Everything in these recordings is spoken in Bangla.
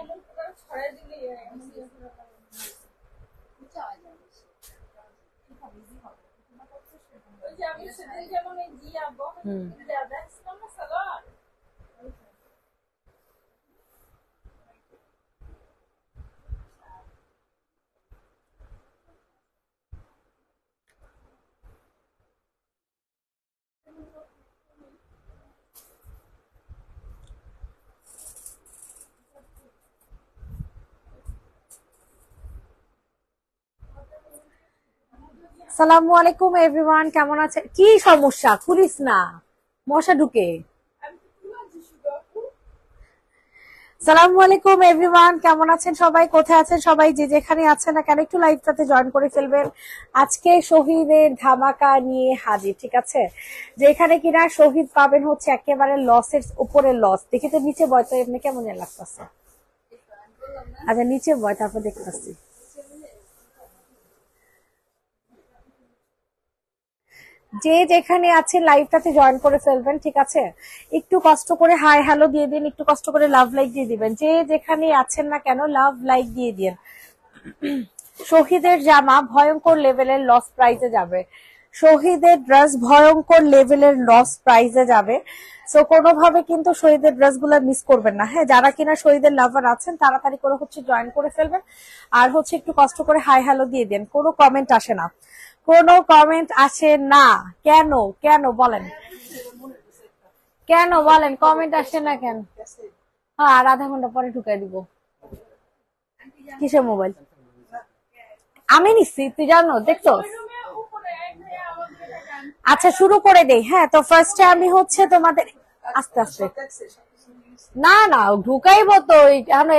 এমন করে ছড়াই দিলে ওই যে আমি সেদিন যেমন এই জিয়া বহ দাদা ইসলাম সালাম সালামু আলাইকুম এভরিওয়ান কেমন আছে কি সমস্যা খুলিস না মশা ঢুকে সালামু আলাইকুম এভরিওয়ান কেমন আছেন সবাই কোথায় আছেন সবাই যে যেখানে আছেন না কেন একটু লাইভটাতে জয়েন করে ফেলবেন আজকে শহীদের ধামাকা নিয়ে হাজির ঠিক আছে যে কিনা শহীদ পাবেন হচ্ছে একেবারে লসের উপরে লস দেখে তো নিচে বয় তো এমনি কেমন লাগতেছে আচ্ছা নিচে বয় তারপর দেখতেছি যে যেখানে আছে লাইভটাতে জয়েন করে ফেলবেন ঠিক আছে একটু কষ্ট করে হাই হ্যালো দিয়ে দিন একটু কষ্ট করে লাভ লাইক দিয়ে দিবেন যে যেখানে আছেন না কেন লাভ লাইক দিয়ে দিন শহীদের জামা ভয়ঙ্কর লেভেলের লস প্রাইজে যাবে শহীদের ড্রেস ভয়ঙ্কর লেভেলের লস প্রাইজে যাবে সো কোনোভাবে কিন্তু শহীদের ড্রেসগুলো মিস করবেন না হ্যাঁ যারা কিনা শহীদের লাভার আছেন তাড়াতাড়ি করে হচ্ছে জয়েন করে ফেলবেন আর হচ্ছে একটু কষ্ট করে হাই হ্যালো দিয়ে দেন কোনো কমেন্ট আসে না কোনো কমেন্ট আসে না কেন কেন বলেন কেন বলেন কমেন্ট আসে না কেন হ্যাঁ আর আধা ঘন্টা পরে ঢুকাই দিব কিসের মোবাইল আমি নিচ্ছি তুই জানো দেখতো আচ্ছা শুরু করে দেই হ্যাঁ তো ফার্স্টে আমি হচ্ছে তোমাদের আস্তে আস্তে না না ঢুকাইবো তো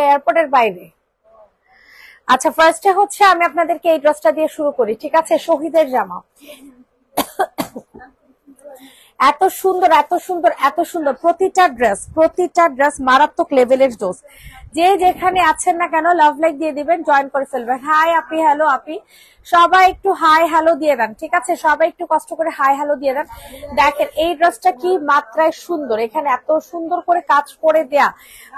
এয়ারপোর্টের বাইরে আচ্ছা ফার্স্টে হচ্ছে আমি আপনাদেরকে এই ড্রেসটা দিয়ে শুরু করি ঠিক আছে শহীদের জামা এত সুন্দর এত সুন্দর এত সুন্দর প্রতিটা ড্রেস প্রতিটা ড্রেস মারাত্মক লেভেলের ডোজ যে যেখানে আছেন না কেন লাভ লাইক দিয়ে দিবেন জয়েন করে ফেলবেন হাই আপি হ্যালো আপি সবাই একটু হাই হ্যালো দিয়ে দেন ঠিক আছে সবাই একটু কষ্ট করে হাই হ্যালো দিয়ে দেন দেখেন এই ড্রেসটা কি মাত্রায় সুন্দর এখানে এত সুন্দর করে কাজ করে দেয়া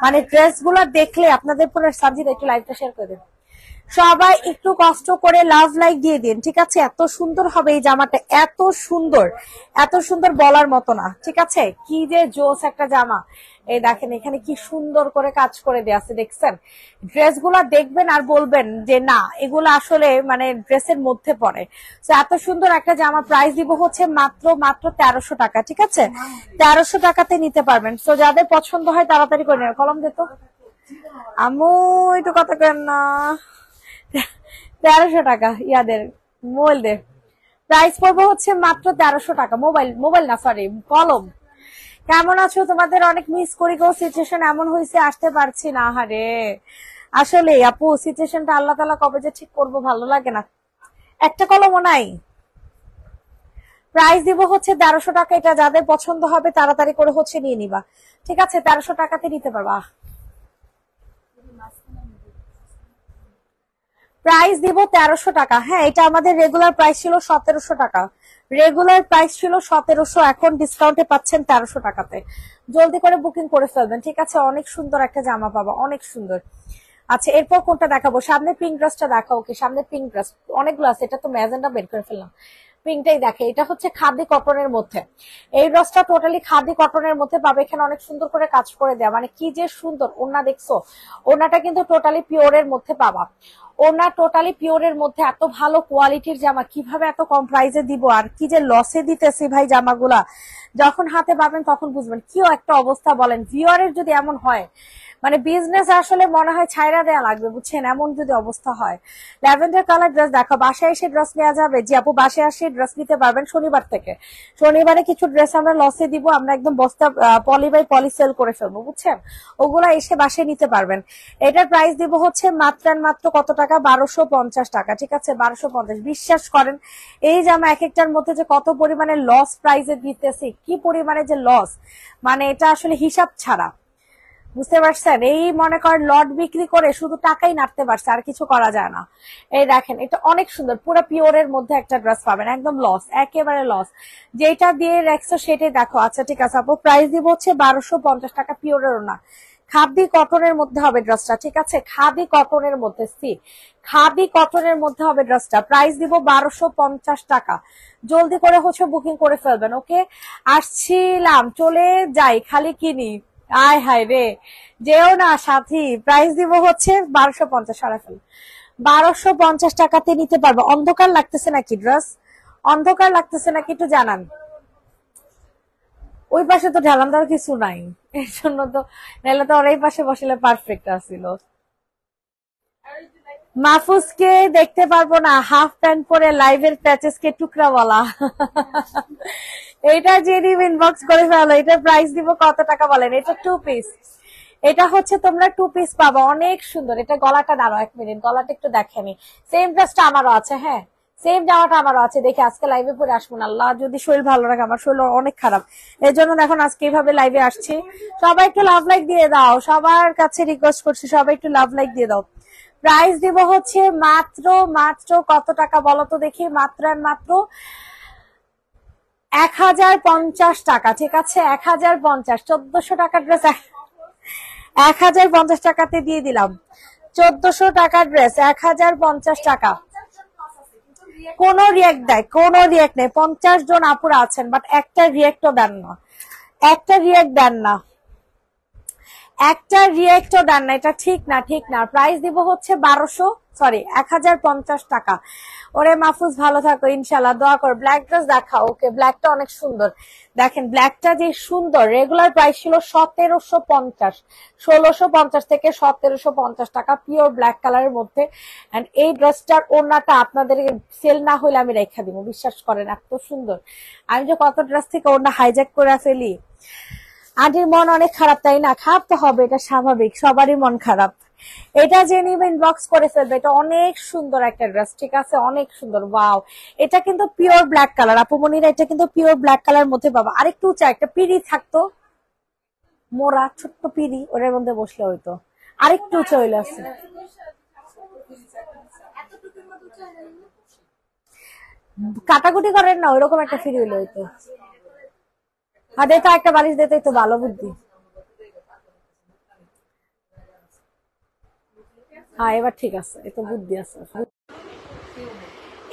মানে ড্রেস দেখলে আপনাদের পুরো সাবজিটা একটু লাইভটা শেয়ার করে দেবেন সবাই একটু কষ্ট করে লাভ লাইক দিয়ে দিন ঠিক আছে এত সুন্দর হবে এই জামাটা এত সুন্দর এত সুন্দর বলার মতো না ঠিক আছে কি যে জোস একটা জামা এই দেখেন এখানে কি সুন্দর করে কাজ করে দেওয়া আছে দেখছেন ড্রেসগুলা দেখবেন আর বলবেন যে না এগুলো আসলে মানে ড্রেসের মধ্যে পড়ে তো এত সুন্দর একটা জামা প্রাইস দিব হচ্ছে মাত্র মাত্র তেরোশো টাকা ঠিক আছে তেরোশো টাকাতে নিতে পারবেন তো যাদের পছন্দ হয় তাড়াতাড়ি করে নেবেন কলম দিত আমি একটু কথা কেন না তেরোশো টাকা ইয়াদের মোবাইলদের প্রাইস পড়বো হচ্ছে মাত্র তেরোশো টাকা মোবাইল মোবাইল না সরি কলম কেমন আছো তোমাদের অনেক মিস করি কেউ সিচুয়েশন এমন হয়েছে আসতে পারছি না হারে আসলে আপু সিচুয়েশনটা আল্লাহ তালা কবে যে ঠিক করবো ভালো লাগে না একটা কলমও নাই প্রাইস দিব হচ্ছে তেরোশো টাকা এটা যাদের পছন্দ হবে তাড়াতাড়ি করে হচ্ছে নিয়ে নিবা ঠিক আছে তেরোশো টাকাতে নিতে পারবা প্রাইস দিব তেরোশো টাকা হ্যাঁ এটা আমাদের রেগুলার প্রাইস ছিল সতেরোশো টাকা রেগুলার প্রাইস ছিল সতেরোশো এখন ডিসকাউন্টে পাচ্ছেন তেরোশো টাকাতে জলদি করে বুকিং করে ফেলবেন ঠিক আছে অনেক সুন্দর একটা জামা পাবা অনেক সুন্দর আচ্ছা এরপর কোনটা দেখাবো সামনে পিঙ্ক ড্রেসটা দেখাও ওকে সামনে পিঙ্ক ড্রেস অনেকগুলো আছে এটা তো ম্যাজেন্ডা বের করে ফেললাম পিঙ্কটাই দেখে এটা হচ্ছে খাদি কটনের মধ্যে এই ব্লাউজটা টোটালি খাদি কটনের মধ্যে পাবে এখানে অনেক সুন্দর করে কাজ করে দেয়া মানে কি যে সুন্দর ওনা দেখছো ওনাটা কিন্তু টোটালি পিওরের মধ্যে পাবা ওনা টোটালি পিওরের মধ্যে এত ভালো কোয়ালিটির জামা কিভাবে এত কম প্রাইসে দিব আর কি যে লসে দিতেছি ভাই জামাগুলা যখন হাতে পাবেন তখন বুঝবেন কিও একটা অবস্থা বলেন ভিওরের যদি এমন হয় মানে বিজনেস আসলে মনে হয় ছাইরা দেয়া লাগবে বুঝছেন এমন যদি অবস্থা হয় ল্যাভেন্ডার কালার ড্রেস দেখো বাসায় এসে ড্রেস নেওয়া যাবে যে আপু বাসায় আসে ড্রেস নিতে পারবেন শনিবার থেকে শনিবারে কিছু ড্রেস আমরা লসে দিব আমরা একদম বস্তা পলি বাই পলি সেল করে ফেলবো বুঝছেন ওগুলা এসে বাসায় নিতে পারবেন এটার প্রাইস দিব হচ্ছে মাত্র মাত্র কত টাকা বারোশো পঞ্চাশ টাকা ঠিক আছে বারোশো পঞ্চাশ বিশ্বাস করেন এই যে আমরা এক একটার মধ্যে যে কত পরিমাণে লস প্রাইজে দিতেছি কি পরিমাণে যে লস মানে এটা আসলে হিসাব ছাড়া বুঝতে পারছেন এই মনে করেন লট বিক্রি করে শুধু টাকাই নাড়তে পারছে আর কিছু করা যায় না এই দেখেন এটা অনেক সুন্দর পুরো পিওরের মধ্যে একটা ড্রেস পাবেন একদম লস একেবারে লস যেটা দিয়ে রেখছো সেটাই দেখো আচ্ছা ঠিক আছে আপু প্রাইস দিব হচ্ছে বারোশো পঞ্চাশ টাকা পিওরেরও না খাদি কটনের মধ্যে হবে ড্রেসটা ঠিক আছে খাদি কটনের মধ্যে সি খাদি কটনের মধ্যে হবে ড্রেসটা প্রাইস দিব বারোশো পঞ্চাশ টাকা জলদি করে হচ্ছে বুকিং করে ফেলবেন ওকে আসছিলাম চলে যাই খালি কিনি আয় হায় রে যেও না সাথী প্রাইস দিব হচ্ছে বারোশো পঞ্চাশ সরাসরি বারোশো পঞ্চাশ টাকাতে নিতে পারবো অন্ধকার লাগতেছে নাকি ড্রেস অন্ধকার লাগতেছে নাকি একটু জানান ওই পাশে তো ঢালান দেওয়ার কিছু নাই এর জন্য তো নাহলে তো ওরা পাশে বসলে পারফেক্ট আসছিল মাহফুজকে দেখতে পারবো না হাফ প্যান্ট পরে লাইভের প্যাচেসকে বলা এটা জেডি ইনবক্স করে ফেলো এটা প্রাইস দিব কত টাকা বলেন এটা টু পিস এটা হচ্ছে তোমরা টু পিস পাবো অনেক সুন্দর এটা গলাটা দাঁড়ো এক মিনিট গলাটা একটু দেখেনি সেম ড্রেসটা আমারও আছে হ্যাঁ সেম জামাটা আমারও আছে দেখি আজকে লাইভে পরে আসবো না আল্লাহ যদি শরীর ভালো রাখে আমার শরীর অনেক খারাপ এর জন্য দেখুন আজকে এইভাবে লাইভে আসছি সবাই একটু লাভ লাইক দিয়ে দাও সবার কাছে রিকোয়েস্ট করছি সবাই একটু লাভ লাইক দিয়ে দাও প্রাইস দিব হচ্ছে মাত্র মাত্র কত টাকা বলো তো দেখি মাত্র মাত্র এক হাজার পঞ্চাশ টাকা ঠিক আছে এক হাজার পঞ্চাশ চোদ্দশো টাকার ড্রেস এক হাজার পঞ্চাশ টাকাতে দিয়ে দিলাম চোদ্দশো টাকার ড্রেস এক হাজার পঞ্চাশ টাকা কোন রিয়েক্ট দেয় কোন রিয়েক্ট নেই পঞ্চাশ জন আপুরা আছেন বাট একটা রিয়েক্টও দেন না একটা রিয়েক্ট দেন না একটা রিয়েক্টও দেন না এটা ঠিক না ঠিক না প্রাইস দিব হচ্ছে বারোশো সরি এক হাজার পঞ্চাশ টাকা ওরে মাহফুজ ভালো থাকো ইনশাল্লাহ দোয়া কর ব্ল্যাক ড্রেস দেখা ওকে ব্ল্যাকটা অনেক সুন্দর দেখেন ব্ল্যাকটা যে সুন্দর রেগুলার প্রাইস ছিল সতেরোশো পঞ্চাশ ষোলোশো পঞ্চাশ থেকে সতেরোশো পঞ্চাশ টাকা পিওর ব্ল্যাক কালারের মধ্যে অ্যান্ড এই ড্রেসটার ওনাটা আপনাদের সেল না হলে আমি রেখা দিব বিশ্বাস করেন এত সুন্দর আমি যে কত ড্রেস থেকে ওনা হাইজ্যাক করে ফেলি আন্টির মন অনেক খারাপ তাই না খারাপ তো হবে এটা স্বাভাবিক সবারই মন খারাপ এটা যে নিবে ইনবক্স করে ফেলবে এটা অনেক সুন্দর একটা ড্রেস ঠিক আছে অনেক সুন্দর ওয়াও এটা কিন্তু পিওর ব্ল্যাক কালার মনিরা এটা কিন্তু পিওর ব্ল্যাক কালার মধ্যে পাবো আরেকটু চাই একটা পিড়ি থাকতো মোরা ছোট্ট পিড়ি ওটার মধ্যে বসলে হইতো আরেকটু উঁচা আছে কাটাকুটি করেন না ওইরকম একটা ফিরি হইলো হইতো আর এটা একটা বালিশ দিতে তো ভালো বুদ্ধি হ্যাঁ এবার ঠিক আছে এটা বুদ্ধি আছে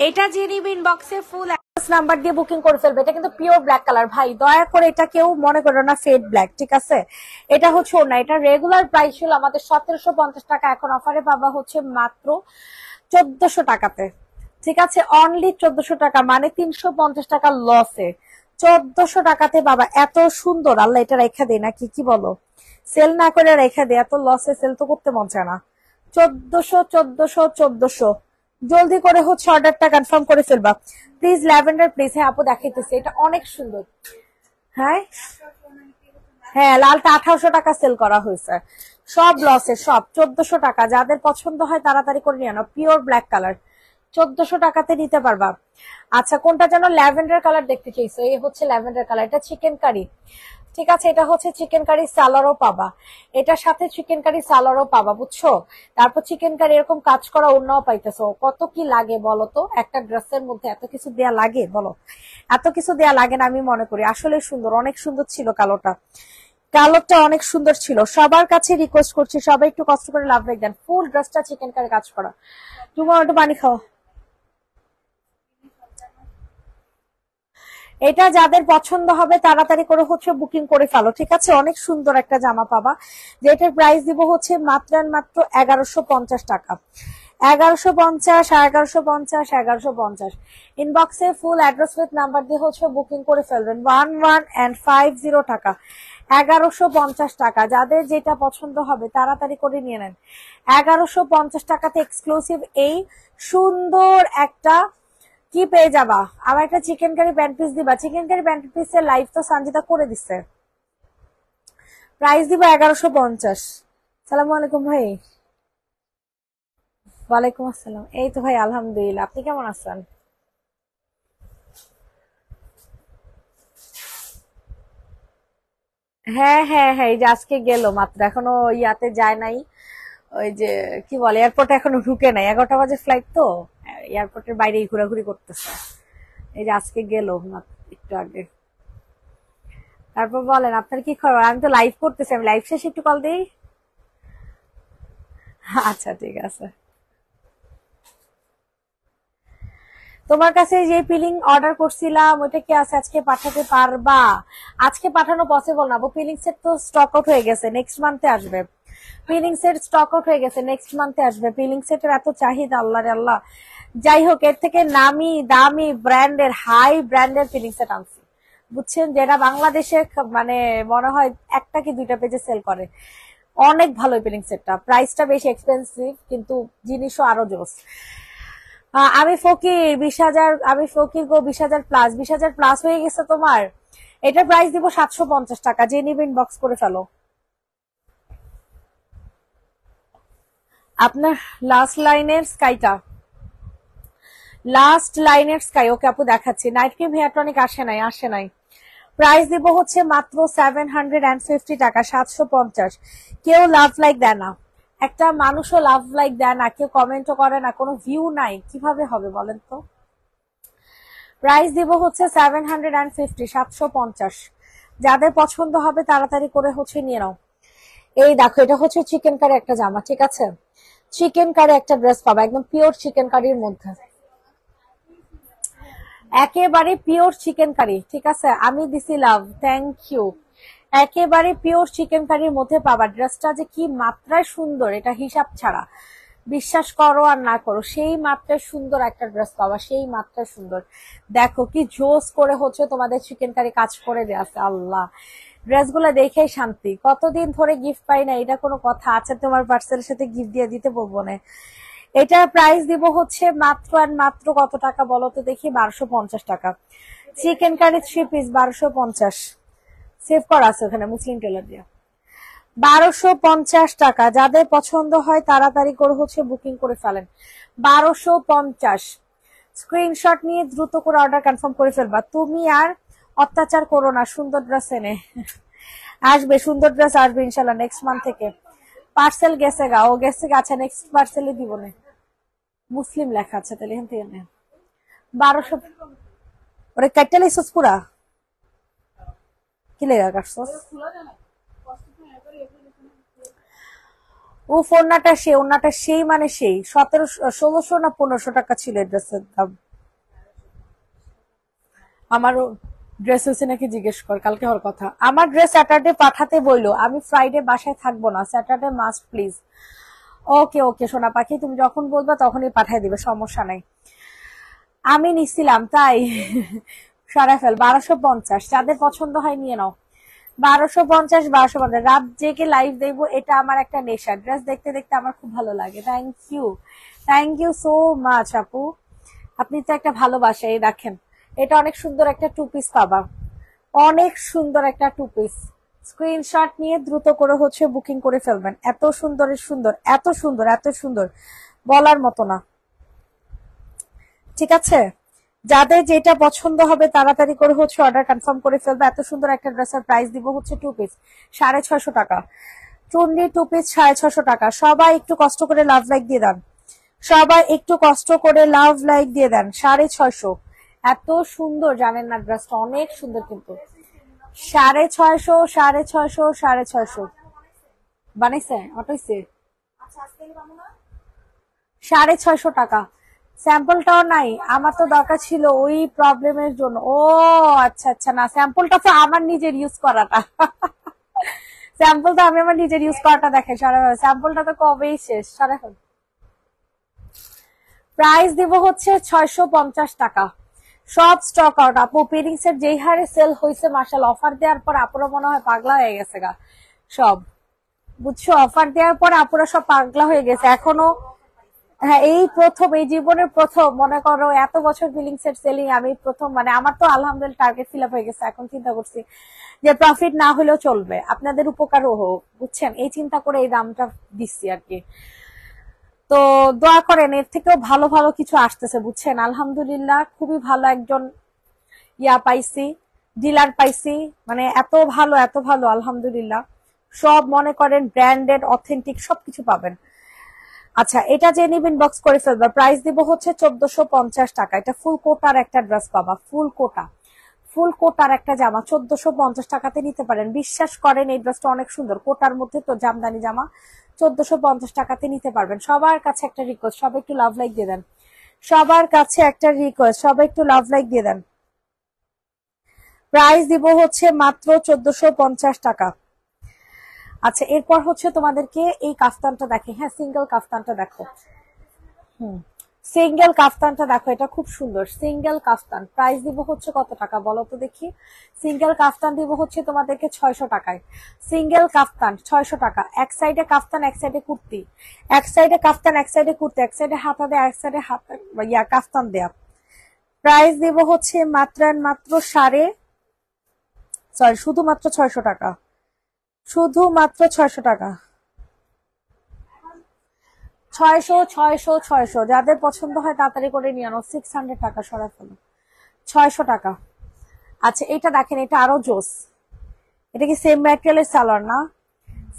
এটা যে নিবেন বক্সে ফুল নাম্বার দিয়ে বুকিং করে ফেলবে এটা কিন্তু পিওর ব্ল্যাক কালার ভাই দয়া করে এটা কেউ মনে করো না ফেড ব্ল্যাক ঠিক আছে এটা হচ্ছে না এটা রেগুলার প্রাইস হলো আমাদের সতেরোশো পঞ্চাশ টাকা এখন অফারে পাবা হচ্ছে মাত্র চোদ্দশো টাকাতে ঠিক আছে অনলি চোদ্দশো টাকা মানে তিনশো পঞ্চাশ টাকা লসে চোদ্দশো টাকাতে বাবা এত সুন্দর আল্লাহ এটা রেখে দেয় না কি কি বলো সেল না করে রেখে দেয় এত লসে সেল তো করতে মন চায় না চোদ্দশো চোদ্দশো চোদ্দশো জলদি করে হচ্ছে অর্ডারটা কনফার্ম করে ফেলবা প্লিজ ল্যাভেন্ডার প্লিজ হ্যাঁ আপু দেখাইতেছে এটা অনেক সুন্দর হ্যাঁ হ্যাঁ লালটা আঠারোশো টাকা সেল করা হয়েছে সব লসে সব চোদ্দশো টাকা যাদের পছন্দ হয় তাড়াতাড়ি করে নিয়ে আনো পিওর ব্ল্যাক কালার চোদ্দশো টাকাতে নিতে পারবা আচ্ছা কোনটা যেন ল্যাভেন্ডার কালার দেখতে চাইছো এই হচ্ছে ল্যাভেন্ডার কালার এটা চিকেন কারি ঠিক আছে এটা হচ্ছে চিকেন কারি স্যালারও পাবা এটার সাথে চিকেন কারি স্যালারও পাবা বুঝছো তারপর চিকেন কারি এরকম কাজ করা অন্যও পাইতেছো কত কি লাগে বলো তো একটা ড্রেসের মধ্যে এত কিছু দেয়া লাগে বলো এত কিছু দেয়া লাগে না আমি মনে করি আসলে সুন্দর অনেক সুন্দর ছিল কালোটা কালোটা অনেক সুন্দর ছিল সবার কাছে রিকোয়েস্ট করছি সবাই একটু কষ্ট করে লাভ দেন ফুল ড্রেসটা চিকেন কারি কাজ করা তুমি একটু পানি খাও এটা যাদের পছন্দ হবে তাড়াতাড়ি করে হচ্ছে বুকিং করে ফেলো ঠিক আছে অনেক সুন্দর একটা জামা পাবা যেটার প্রাইস দিব হচ্ছে মাত্র মাত্র এগারোশো পঞ্চাশ টাকা এগারোশো পঞ্চাশ এগারোশো পঞ্চাশ এগারোশো পঞ্চাশ ইনবক্সে ফুল অ্যাড্রেস উইথ নাম্বার দিয়ে হচ্ছে বুকিং করে ফেলবেন one one and five zero টাকা এগারোশো পঞ্চাশ টাকা যাদের যেটা পছন্দ হবে তাড়াতাড়ি করে নিয়ে নেন এগারোশো পঞ্চাশ টাকাতে এক্সক্লুসিভ এই সুন্দর একটা কি পেয়ে যাবা আবার একটা চিকেন কারি প্যান্ট পিস দিবা চিকেন কারি পিস পিসের লাইফ তো সঞ্জিতা করে দিচ্ছে প্রাইস দিবা এগারোশো পঞ্চাশ সালাম আলাইকুম ভাই ওয়ালাইকুম আসসালাম এই তো ভাই আলহামদুলিল্লাহ আপনি কেমন আছেন হ্যাঁ হ্যাঁ হ্যাঁ এই যে আজকে গেল মাত্র এখনো ইয়াতে যায় নাই ওই যে কি বলে এয়ারপোর্টে এখনো ঢুকে নাই এগারোটা বাজে ফ্লাইট তো এয়ারপোর্টের বাইরে ঘোরাঘুরি করতেছে এই যে আজকে গেল একটু আগে তারপর বলেন আপনার কি খবর আমি তো লাইভ করতেছি আমি লাইভ শেষে একটু কল দিই আচ্ছা ঠিক আছে তোমার কাছে যে পিলিং অর্ডার করছিলাম ওটা কি আছে আজকে পাঠাতে পারবা আজকে পাঠানো পসিবল না পিলিং সেট তো স্টক আউট হয়ে গেছে নেক্সট মান্থে আসবে পিলিং সেট স্টক আউট হয়ে গেছে নেক্সট মান্থে আসবে পিলিং সেটের এত চাহিদা আল্লাহ রে আল্লাহ যাই হোক এর থেকে নামি দামি ব্র্যান্ডের হাই ব্র্যান্ডের ফিলিংস এটা আনছি বুঝছেন যেটা বাংলাদেশে মানে মনে হয় একটা কি দুইটা পেজে সেল করে অনেক ভালো ইপেনিং সেটটা প্রাইসটা বেশি এক্সপেন্সিভ কিন্তু জিনিসও আরো জোস আমি ফকির বিশ হাজার আমি ফকির গো বিশ হাজার প্লাস বিশ হাজার প্লাস হয়ে গেছে তোমার এটা প্রাইস দিব সাতশো পঞ্চাশ টাকা যে নিবেন বক্স করে ফেলো আপনার লাস্ট লাইনের স্কাইটা লাস্ট লাইনের স্কাই ওকে আপু দেখাচ্ছি নাইট ক্রিম হেয়ারটনিক আসে নাই আসে নাই প্রাইস দিব হচ্ছে মাত্র সেভেন হান্ড্রেড অ্যান্ড ফিফটি টাকা সাতশো পঞ্চাশ কেউ লাভ লাইক দেয় না একটা মানুষও লাভ লাইক দেয় না কেউ কমেন্টও করে না কোনো ভিউ নাই কিভাবে হবে বলেন তো প্রাইস দিব হচ্ছে সেভেন হান্ড্রেড অ্যান্ড ফিফটি সাতশো পঞ্চাশ যাদের পছন্দ হবে তাড়াতাড়ি করে হচ্ছে নিয়ে নাও এই দেখো এটা হচ্ছে চিকেন কারি একটা জামা ঠিক আছে চিকেন কারি একটা ড্রেস পাবো একদম পিওর চিকেন কারির মধ্যে একেবারে পিওর চিকেন কারি ঠিক আছে আমি দিছি লাভ থ্যাংক ইউ একেবারে পিওর চিকেন কারির মধ্যে পাবা ড্রেসটা যে কি মাত্রায় সুন্দর এটা হিসাব ছাড়া বিশ্বাস করো আর না করো সেই মাত্রায় সুন্দর একটা ড্রেস পাবা সেই মাত্রায় সুন্দর দেখো কি জোস করে হচ্ছে তোমাদের চিকেন কারি কাজ করে দেওয়া আল্লাহ আল্লাহ ড্রেসগুলো দেখেই শান্তি কতদিন ধরে গিফট পাই না এটা কোনো কথা আছে আচ্ছা, তোমার পার্সেলের সাথে গিফট দিয়ে দিতে বলবো না এটার প্রাইস দিব হচ্ছে মাত্র আর মাত্র কত টাকা বলো তো দেখি বারোশো পঞ্চাশ টাকা চিকেন কারি থ্রি পিস বারোশো পঞ্চাশ সেভ করা আছে ওখানে মুসলিম টেলার দিয়ে বারোশো পঞ্চাশ টাকা যাদের পছন্দ হয় তাড়াতাড়ি করে হচ্ছে বুকিং করে ফেলেন বারোশো পঞ্চাশ স্ক্রিনশট নিয়ে দ্রুত করে অর্ডার কনফার্ম করে ফেলবা তুমি আর অত্যাচার করো না সুন্দর ড্রেস এনে আসবে সুন্দর ড্রেস আসবে ইনশাল্লাহ নেক্সট মান্থ থেকে পার্সেল গেছে গা ও গেছে গাছে নেক্সট পার্সেলই দিব না মুসলিম লেখা আছে তাহলে এখান থেকে নেন বারোশো ওরে কাইটা লাইছস পুরা কি লেগা কাটছস ও ফোনটা সে ওনাটা সেই মানে সেই সতেরোশো ষোলোশো না পনেরোশো টাকা ছিল ড্রেসের দাম আমারও ড্রেস হয়েছে নাকি জিজ্ঞেস কর কালকে হওয়ার কথা আমার ড্রেস স্যাটারডে পাঠাতে বললো আমি ফ্রাইডে বাসায় থাকবো না Saturday must please okay okay সোনা পাখি তুমি যখন বলবে তখনই পাঠিয়ে দিবে সমস্যা নাই আমি নিছিলাম তাই ফেল বারোশো পঞ্চাশ যাদের পছন্দ হয় নিয়ে নাও বারোশো পঞ্চাশ বারোশো পঞ্চাশ রাত জেগে লাইভ দেখবো এটা আমার একটা নেশা ড্রেস দেখতে দেখতে আমার খুব ভালো লাগে thank you thank you so much আপু আপনি তো একটা ভালোবাসা এই রাখেন এটা অনেক সুন্দর একটা টু পিস পাবা অনেক সুন্দর একটা টু পিস স্ক্রিনশট নিয়ে দ্রুত করে হচ্ছে বুকিং করে ফেলবেন এত সুন্দর সুন্দর এত সুন্দর এত সুন্দর বলার মতো না ঠিক আছে যাদের যেটা পছন্দ হবে তাড়াতাড়ি করে হচ্ছে অর্ডার কনফার্ম করে ফেলবে এত সুন্দর একটা ড্রেসের প্রাইস দিব হচ্ছে টু পিস সাড়ে ছশো টাকা চুন্ডি টু পিস সাড়ে ছশো টাকা সবাই একটু কষ্ট করে লাভ লাইক দিয়ে দেন সবাই একটু কষ্ট করে লাভ লাইক দিয়ে দেন সাড়ে ছশো এত সুন্দর জানেন না ড্রেসটা অনেক সুন্দর কিন্তু সাড়ে ছয়শো সাড়ে ছয়শো সাড়ে ছয়শো বানাইছে অটোইছে আচ্ছা, সাড়ে ছয়শো টাকা স্যাম্পলটাও নাই আমার তো দরকার ছিল ওই প্রবলেমের জন্য ও আচ্ছা আচ্ছা না স্যাম্পলটা তো আমার নিজের ইউজ করাটা স্যাম্পল তো আমি আমার নিজের ইউজ করাটা দেখে সারা স্যাম্পলটা তো কবেই শেষ সারা প্রাইস দিব হচ্ছে ছয়শো পঞ্চাশ টাকা সব স্টক আউট আপু পিরিংস এর যেই হারে সেল হয়েছে মার্শাল অফার দেওয়ার পর আপুরা মনে হয় পাগলা হয়ে গেছে গা সব বুঝছো অফার দেওয়ার পর আপুরা সব পাগলা হয়ে গেছে এখনো হ্যাঁ এই প্রথম এই জীবনের প্রথম মনে করো এত বছর বিলিং সেট সেলিং আমি প্রথম মানে আমার তো আলহামদুল টার্গেট ফিল আপ হয়ে গেছে এখন চিন্তা করছি যে প্রফিট না হলেও চলবে আপনাদের উপকারও হোক বুঝছেন এই চিন্তা করে এই দামটা দিচ্ছি আর কি তো দোয়া করেন এর থেকেও ভালো ভালো কিছু আসতেছে বুঝছেন আলহামদুলিল্লাহ খুবই ভালো একজন ইয়া পাইছি ডিলার পাইছি মানে এত ভালো এত ভালো আলহামদুলিল্লাহ সব মনে করেন ব্র্যান্ডেড অথেন্টিক সবকিছু পাবেন আচ্ছা এটা যে নিবেন বক্স করে ফেলবা প্রাইস দিব হচ্ছে চোদ্দশো পঞ্চাশ টাকা এটা ফুল কোটার একটা ড্রেস পাবা ফুল কোটা ফুল কোটার একটা জামা চোদ্দশো পঞ্চাশ টাকাতে নিতে পারেন বিশ্বাস করেন এই ড্রেসটা অনেক সুন্দর কোটার মধ্যে তো জামদানি জামা চোদ্দশো পঞ্চাশ টাকাতে নিতে পারবেন সবার কাছে একটা রিকোয়েস্ট সবাই একটু লাভ লাইক দিয়ে দেন সবার কাছে একটা রিকোয়েস্ট সবাই একটু লাভ লাইক দিয়ে দেন প্রাইস দিব হচ্ছে মাত্র চোদ্দশো পঞ্চাশ টাকা আচ্ছা এরপর হচ্ছে তোমাদেরকে এই কাফতানটা দেখে হ্যাঁ সিঙ্গেল কাফতানটা দেখো হুম সিঙ্গেল কাফতানটা দেখো এটা খুব সুন্দর সিঙ্গেল কাফতান প্রাইস দিব হচ্ছে কত টাকা বলো তো দেখি সিঙ্গেল কাফতান দিব হচ্ছে তোমাদেরকে ছয়শো টাকায় সিঙ্গেল কাফতান ছয়শো টাকা এক সাইডে কাফতান এক সাইডে কুর্তি এক সাইডে কাফতান এক সাইডে কুর্তি এক সাইডে হাতা দেয়া এক সাইডে হাত ইয়া কাফতান দেয়া প্রাইস দিব হচ্ছে মাত্র মাত্র সাড়ে সরি শুধুমাত্র ছয়শো টাকা শুধুমাত্র ছয়শো টাকা ছয়শো ছয়শো ছয়শো যাদের পছন্দ হয় তাড়াতাড়ি করে নিয়ে আনো সিক্স হান্ড্রেড টাকা সরা ফেলো ছয়শো টাকা আচ্ছা এটা দেখেন এটা আরো জোস এটা কি সেম ম্যাটেরিয়ালের সালার না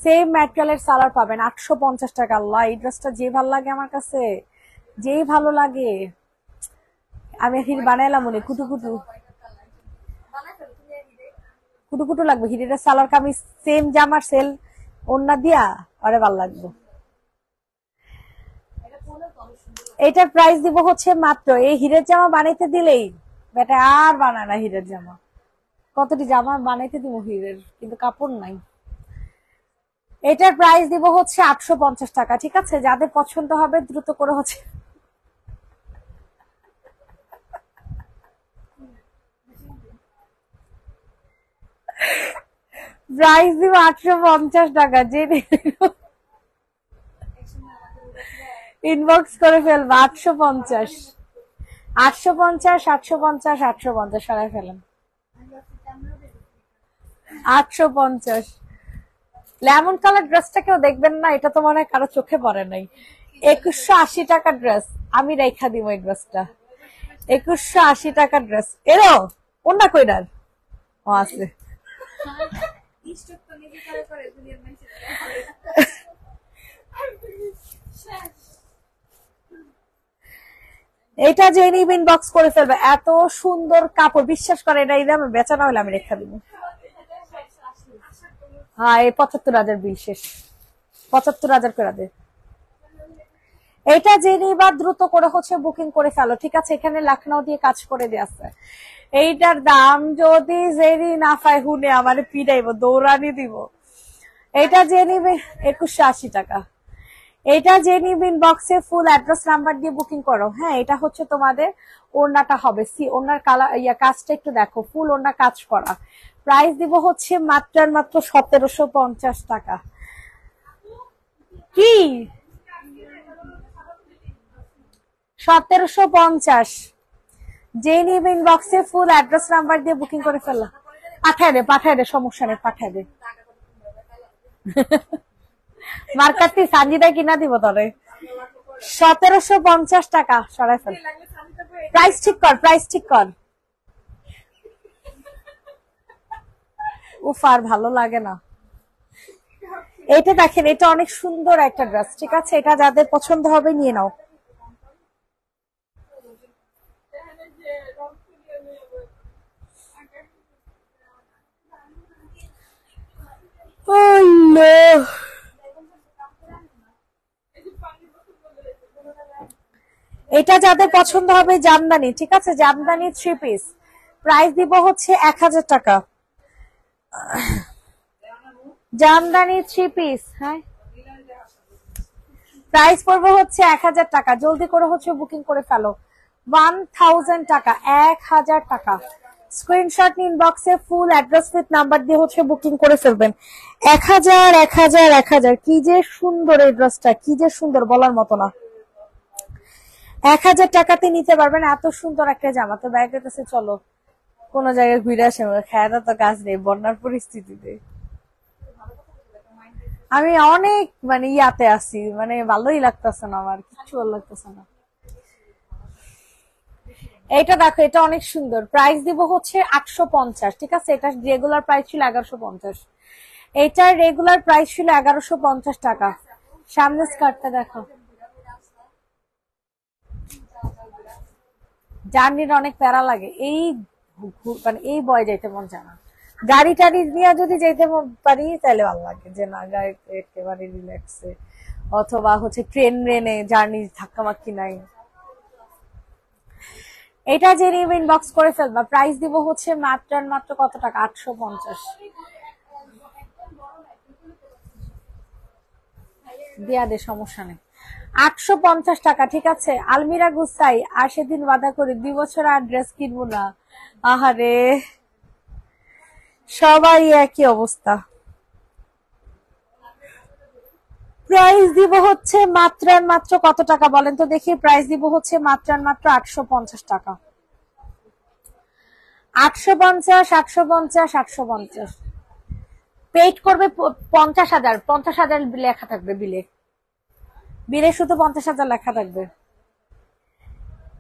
সেম ম্যাটেরিয়ালের সালার পাবেন আটশো পঞ্চাশ টাকা আল্লাহ এই ড্রেসটা যে ভালো লাগে আমার কাছে যেই ভালো লাগে আমি হির বানাইলাম মনে কুটু কুটু কুটু কুটু লাগবে হিরের সালোয়ার কামিজ সেম জামার সেল ওন্না দিয়া আরে ভাল লাগবে এটার প্রাইস দিব হচ্ছে মাত্র এই হিরের জামা বানাইতে দিলেই বেটা আর বানায় না হিরের জামা কতটি জামা বানাইতে দিব হিরের কিন্তু কাপড় নাই এটার প্রাইস দিব হচ্ছে আটশো পঞ্চাশ টাকা ঠিক আছে যাদের পছন্দ হবে দ্রুত করে হচ্ছে প্রাইস দিব আটশো পঞ্চাশ টাকা যে ইনবক্স করে ফেলবো আটশো পঞ্চাশ আটশো পঞ্চাশ আটশো পঞ্চাশ আটশো পঞ্চাশ সরাই ফেলেন আটশো পঞ্চাশ লেমন কালার ড্রেসটা কেউ দেখবেন না এটা তো মনে হয় কারো চোখে পড়ে নাই একুশশো আশি টাকা ড্রেস আমি রেখা দিব এই ড্রেসটা একুশশো আশি টাকা ড্রেস এরো অন্য কইডার ও আছে এটা যে নিব ইনবক্স করে ফেলবে এত সুন্দর কাপড় বিশ্বাস করে এটা এই দামে বেচা না হলে আমি রেখা দিব হ্যাঁ এই পঁচাত্তর হাজার বিল শেষ পঁচাত্তর হাজার করে দেয় এটা জেনে বা দ্রুত করে হচ্ছে বুকিং করে ফেলো ঠিক আছে এখানে লাখনাও দিয়ে কাজ করে দিয়ে আছে এইটার দাম যদি জেনি না পায় হুনে আমার পিড়াইব দৌড়ানি দিব এটা জেনে একুশশো আশি টাকা এটা যে নিবেন বক্সে ফুল অ্যাড্রেস নাম্বার দিয়ে বুকিং করো হ্যাঁ এটা হচ্ছে তোমাদের ওড়নাটা হবে সি ওড়নার কালার ইয়া কাজটা একটু দেখো ফুল ওড়না কাজ করা প্রাইস দিব হচ্ছে মাত্রার মাত্র সতেরোশো পঞ্চাশ টাকা কি সতেরোশো পঞ্চাশ যে নিবেন বক্সে ফুল অ্যাড্রেস নাম্বার দিয়ে বুকিং করে ফেললাম পাঠায় দে পাঠায় দে সমস্যা নেই পাঠায় দে মার্কারটি সানজিদা কিনা দিব তবে সতেরোশো পঞ্চাশ টাকা সরাই ফেল প্রাইস ঠিক কর প্রাইস ঠিক কর উফ ভালো লাগে না এটা দেখেন এটা অনেক সুন্দর একটা ড্রেস ঠিক আছে এটা যাদের পছন্দ হবে নিয়ে নাও Oh no! এটা যাদের পছন্দ হবে জামদানি ঠিক আছে জামদানি থ্রি পিস প্রাইস দিব হচ্ছে এক হাজার টাকা জামদানি থ্রি পিস হ্যাঁ প্রাইস পড়বে হচ্ছে এক হাজার টাকা জলদি করে হচ্ছে বুকিং করে ফেলো ওয়ান থাউজেন্ড টাকা এক হাজার টাকা স্ক্রিনশট ইনবক্সে ফুল অ্যাড্রেস উইথ নাম্বার দিয়ে হচ্ছে বুকিং করে ফেলবেন এক হাজার এক হাজার এক হাজার কি যে সুন্দর এই ড্রেসটা কি যে সুন্দর বলার মতো না এক হাজার টাকাতে নিতে পারবেন এত সুন্দর একটা জামা তো ব্যাগের কাছে চলো কোন জায়গায় ঘুরে আসে খেয়াটা তো কাজ নেই বন্যার পরিস্থিতিতে আমি অনেক মানে ইয়াতে আছি মানে ভালোই লাগতেছে না আমার কিছু ভালো লাগতেছে না এটা দেখো এটা অনেক সুন্দর প্রাইস দিব হচ্ছে আটশো পঞ্চাশ ঠিক আছে এটা রেগুলার প্রাইস ছিল এগারোশো পঞ্চাশ এটার রেগুলার প্রাইস ছিল এগারোশো পঞ্চাশ টাকা সামনে স্কার্টটা দেখো জার্নির অনেক প্যারা লাগে এই মানে এই বয় যাইতে মন চায় না গাড়ি টাড়ি নিয়ে যদি যাইতে পারি তাহলে ভালো লাগে যে না গাড়ি একেবারে রিল্যাক্সে অথবা হচ্ছে ট্রেন রেনে জার্নি ধাক্কামাক্কি নাই এটা যে নিয়ে ইনবক্স করে ফেলবা প্রাইস দিব হচ্ছে মাত্র মাত্র কত টাকা আটশো পঞ্চাশ দেয়া দে সমস্যা নেই আটশো পঞ্চাশ টাকা ঠিক আছে আলমিরা গুসাই আর সেদিন বাধা করে দুই বছর আর ড্রেস কিনবো না আহারে সবাই একই অবস্থা প্রাইস দিব হচ্ছে মাত্রার মাত্র কত টাকা বলেন তো দেখি প্রাইস দিব হচ্ছে মাত্রার মাত্র আটশো পঞ্চাশ টাকা আটশো পঞ্চাশ আটশো পঞ্চাশ আটশো পঞ্চাশ পেইড করবে পঞ্চাশ হাজার পঞ্চাশ হাজার লেখা থাকবে বিলে বিলে শুধু পঞ্চাশ হাজার লেখা থাকবে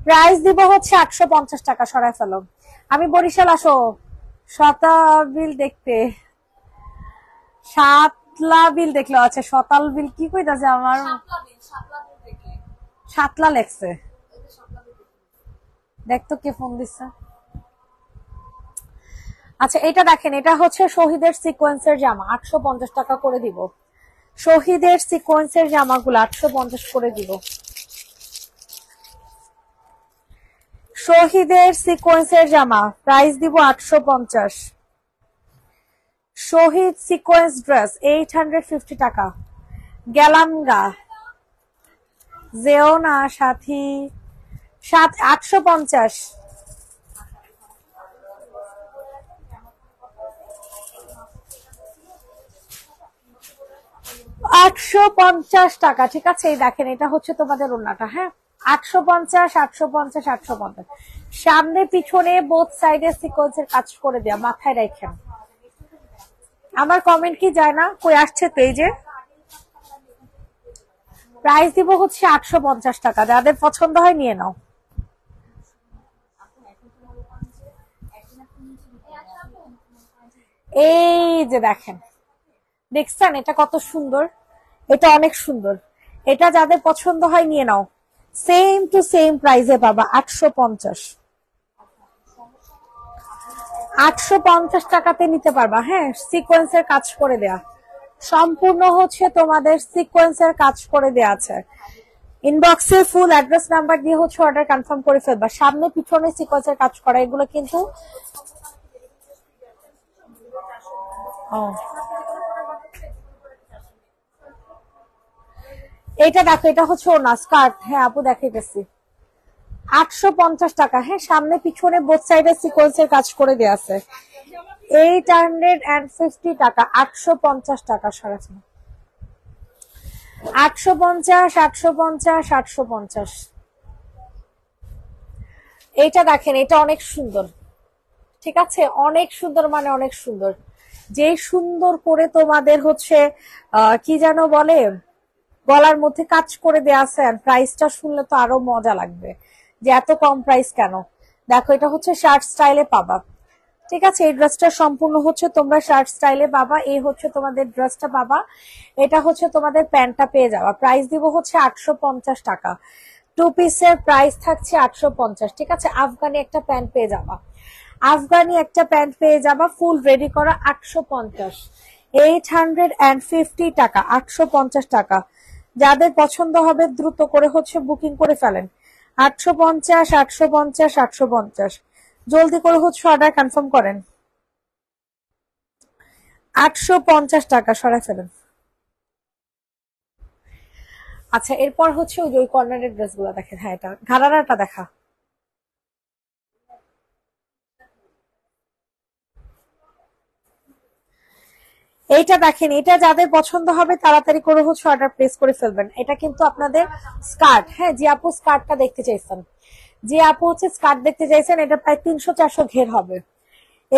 প্রাইস দিব হচ্ছে আটশো পঞ্চাশ টাকা সরাই ফেলো আমি বরিশাল আসো বিল দেখতে সাতলা বিল দেখলো আছে আচ্ছা, সতাল বিল কি কইতাছে আমার সাতলা লেখছে দেখতো কে ফোন দিচ্ছে আচ্ছা এটা দেখেন এটা হচ্ছে শহীদের সিকোয়েন্সের জামা আটশো টাকা করে দিব শহীদের সিকোয়েন্সের জামাগুলো আটশো পঞ্চাশ করে দিব শহীদের সিকোয়েন্সের জামা প্রাইস দিব আটশো পঞ্চাশ Shahid sequence dress eight hundred fifty টাকা গেলামগা যেও না সাথী সাত আটশো পঞ্চাশ আটশো পঞ্চাশ টাকা ঠিক আছে এই দেখেন এটা হচ্ছে তোমাদের ওনাটা হ্যাঁ আটশো পঞ্চাশ আটশো পঞ্চাশ আটশো পঞ্চাশ সামনে পিছনে বোথ সাইডে সিকোয়েন্সের কাজ করে দেওয়া মাথায় রাখেন আমার কমেন্ট কি যায় না কই আসছে তো এই যে প্রাইস দিব হচ্ছে আটশো পঞ্চাশ টাকা যাদের পছন্দ হয় নিয়ে নাও এই যে দেখেন দেখছেন এটা কত সুন্দর এটা অনেক সুন্দর এটা যাদের পছন্দ হয় নিয়ে নাও সেম টু সেম প্রাইসে পাবা আটশো পঞ্চাশ আটশো পঞ্চাশ টাকাতে নিতে পারবা হ্যাঁ সিকোয়েন্সের কাজ করে দেয়া সম্পূর্ণ হচ্ছে তোমাদের সিকোয়েন্সের কাজ করে দেয়া আছে ইনবক্সে ফুল অ্যাড্রেস নাম্বার দিয়ে হচ্ছে অর্ডার কনফার্ম করে ফেলবা সামনে পিছনে সিকোয়েন্সের কাজ করা এগুলো কিন্তু এটা দেখো এটা হচ্ছে ওনা স্কার্ট হ্যাঁ আপু দেখে গেছি আটশো পঞ্চাশ টাকা হ্যাঁ সামনে পিছনে বোথ সাইডে সিকোয়েন্সের কাজ করে দেওয়া আছে এইট হান্ড্রেড অ্যান্ড ফিফটি টাকা আটশো পঞ্চাশ টাকা সারাছে আটশো পঞ্চাশ আটশো পঞ্চাশ আটশো পঞ্চাশ এইটা দেখেন এটা অনেক সুন্দর ঠিক আছে অনেক সুন্দর মানে অনেক সুন্দর যে সুন্দর করে তোমাদের হচ্ছে কি যেন বলে গলার মধ্যে কাজ করে দেয়া আছে আর প্রাইসটা শুনলে তো আরো মজা লাগবে যে এত কম প্রাইস কেন দেখো এটা হচ্ছে শার্ট স্টাইলে পাবা ঠিক আছে এই ড্রেসটা সম্পূর্ণ হচ্ছে তোমরা শার্ট স্টাইলে পাবা এই হচ্ছে তোমাদের ড্রেসটা পাবা এটা হচ্ছে তোমাদের প্যান্টটা পেয়ে যাওয়া প্রাইস দিব হচ্ছে আটশো টাকা টু পিসের প্রাইস থাকছে আটশো ঠিক আছে আফগানি একটা প্যান্ট পেয়ে যাবা আফগানি একটা প্যান্ট পেয়ে যাবা ফুল রেডি করা আটশো পঞ্চাশ এইট হান্ড্রেড অ্যান্ড ফিফটি টাকা আটশো পঞ্চাশ টাকা যাদের পছন্দ হবে দ্রুত করে হচ্ছে বুকিং করে ফেলেন আটশো পঞ্চাশ আটশো পঞ্চাশ আটশো পঞ্চাশ জলদি করে হচ্ছে অর্ডার কনফার্ম করেন আটশো পঞ্চাশ টাকা সরা ফেলেন আচ্ছা এরপর হচ্ছে ওই কর্নারের ড্রেসগুলো দেখেন হ্যাঁ এটা ঘাড়ারাটা দেখা এইটা দেখেন এটা যাদের পছন্দ হবে তাড়াতাড়ি করে হচ্ছে অর্ডার প্লেস করে ফেলবেন এটা কিন্তু আপনাদের স্কার্ট হ্যাঁ যে আপু স্কার্টটা দেখতে চাইছেন যে আপু হচ্ছে স্কার্ট দেখতে চাইছেন এটা প্রায় তিনশো চারশো ঘের হবে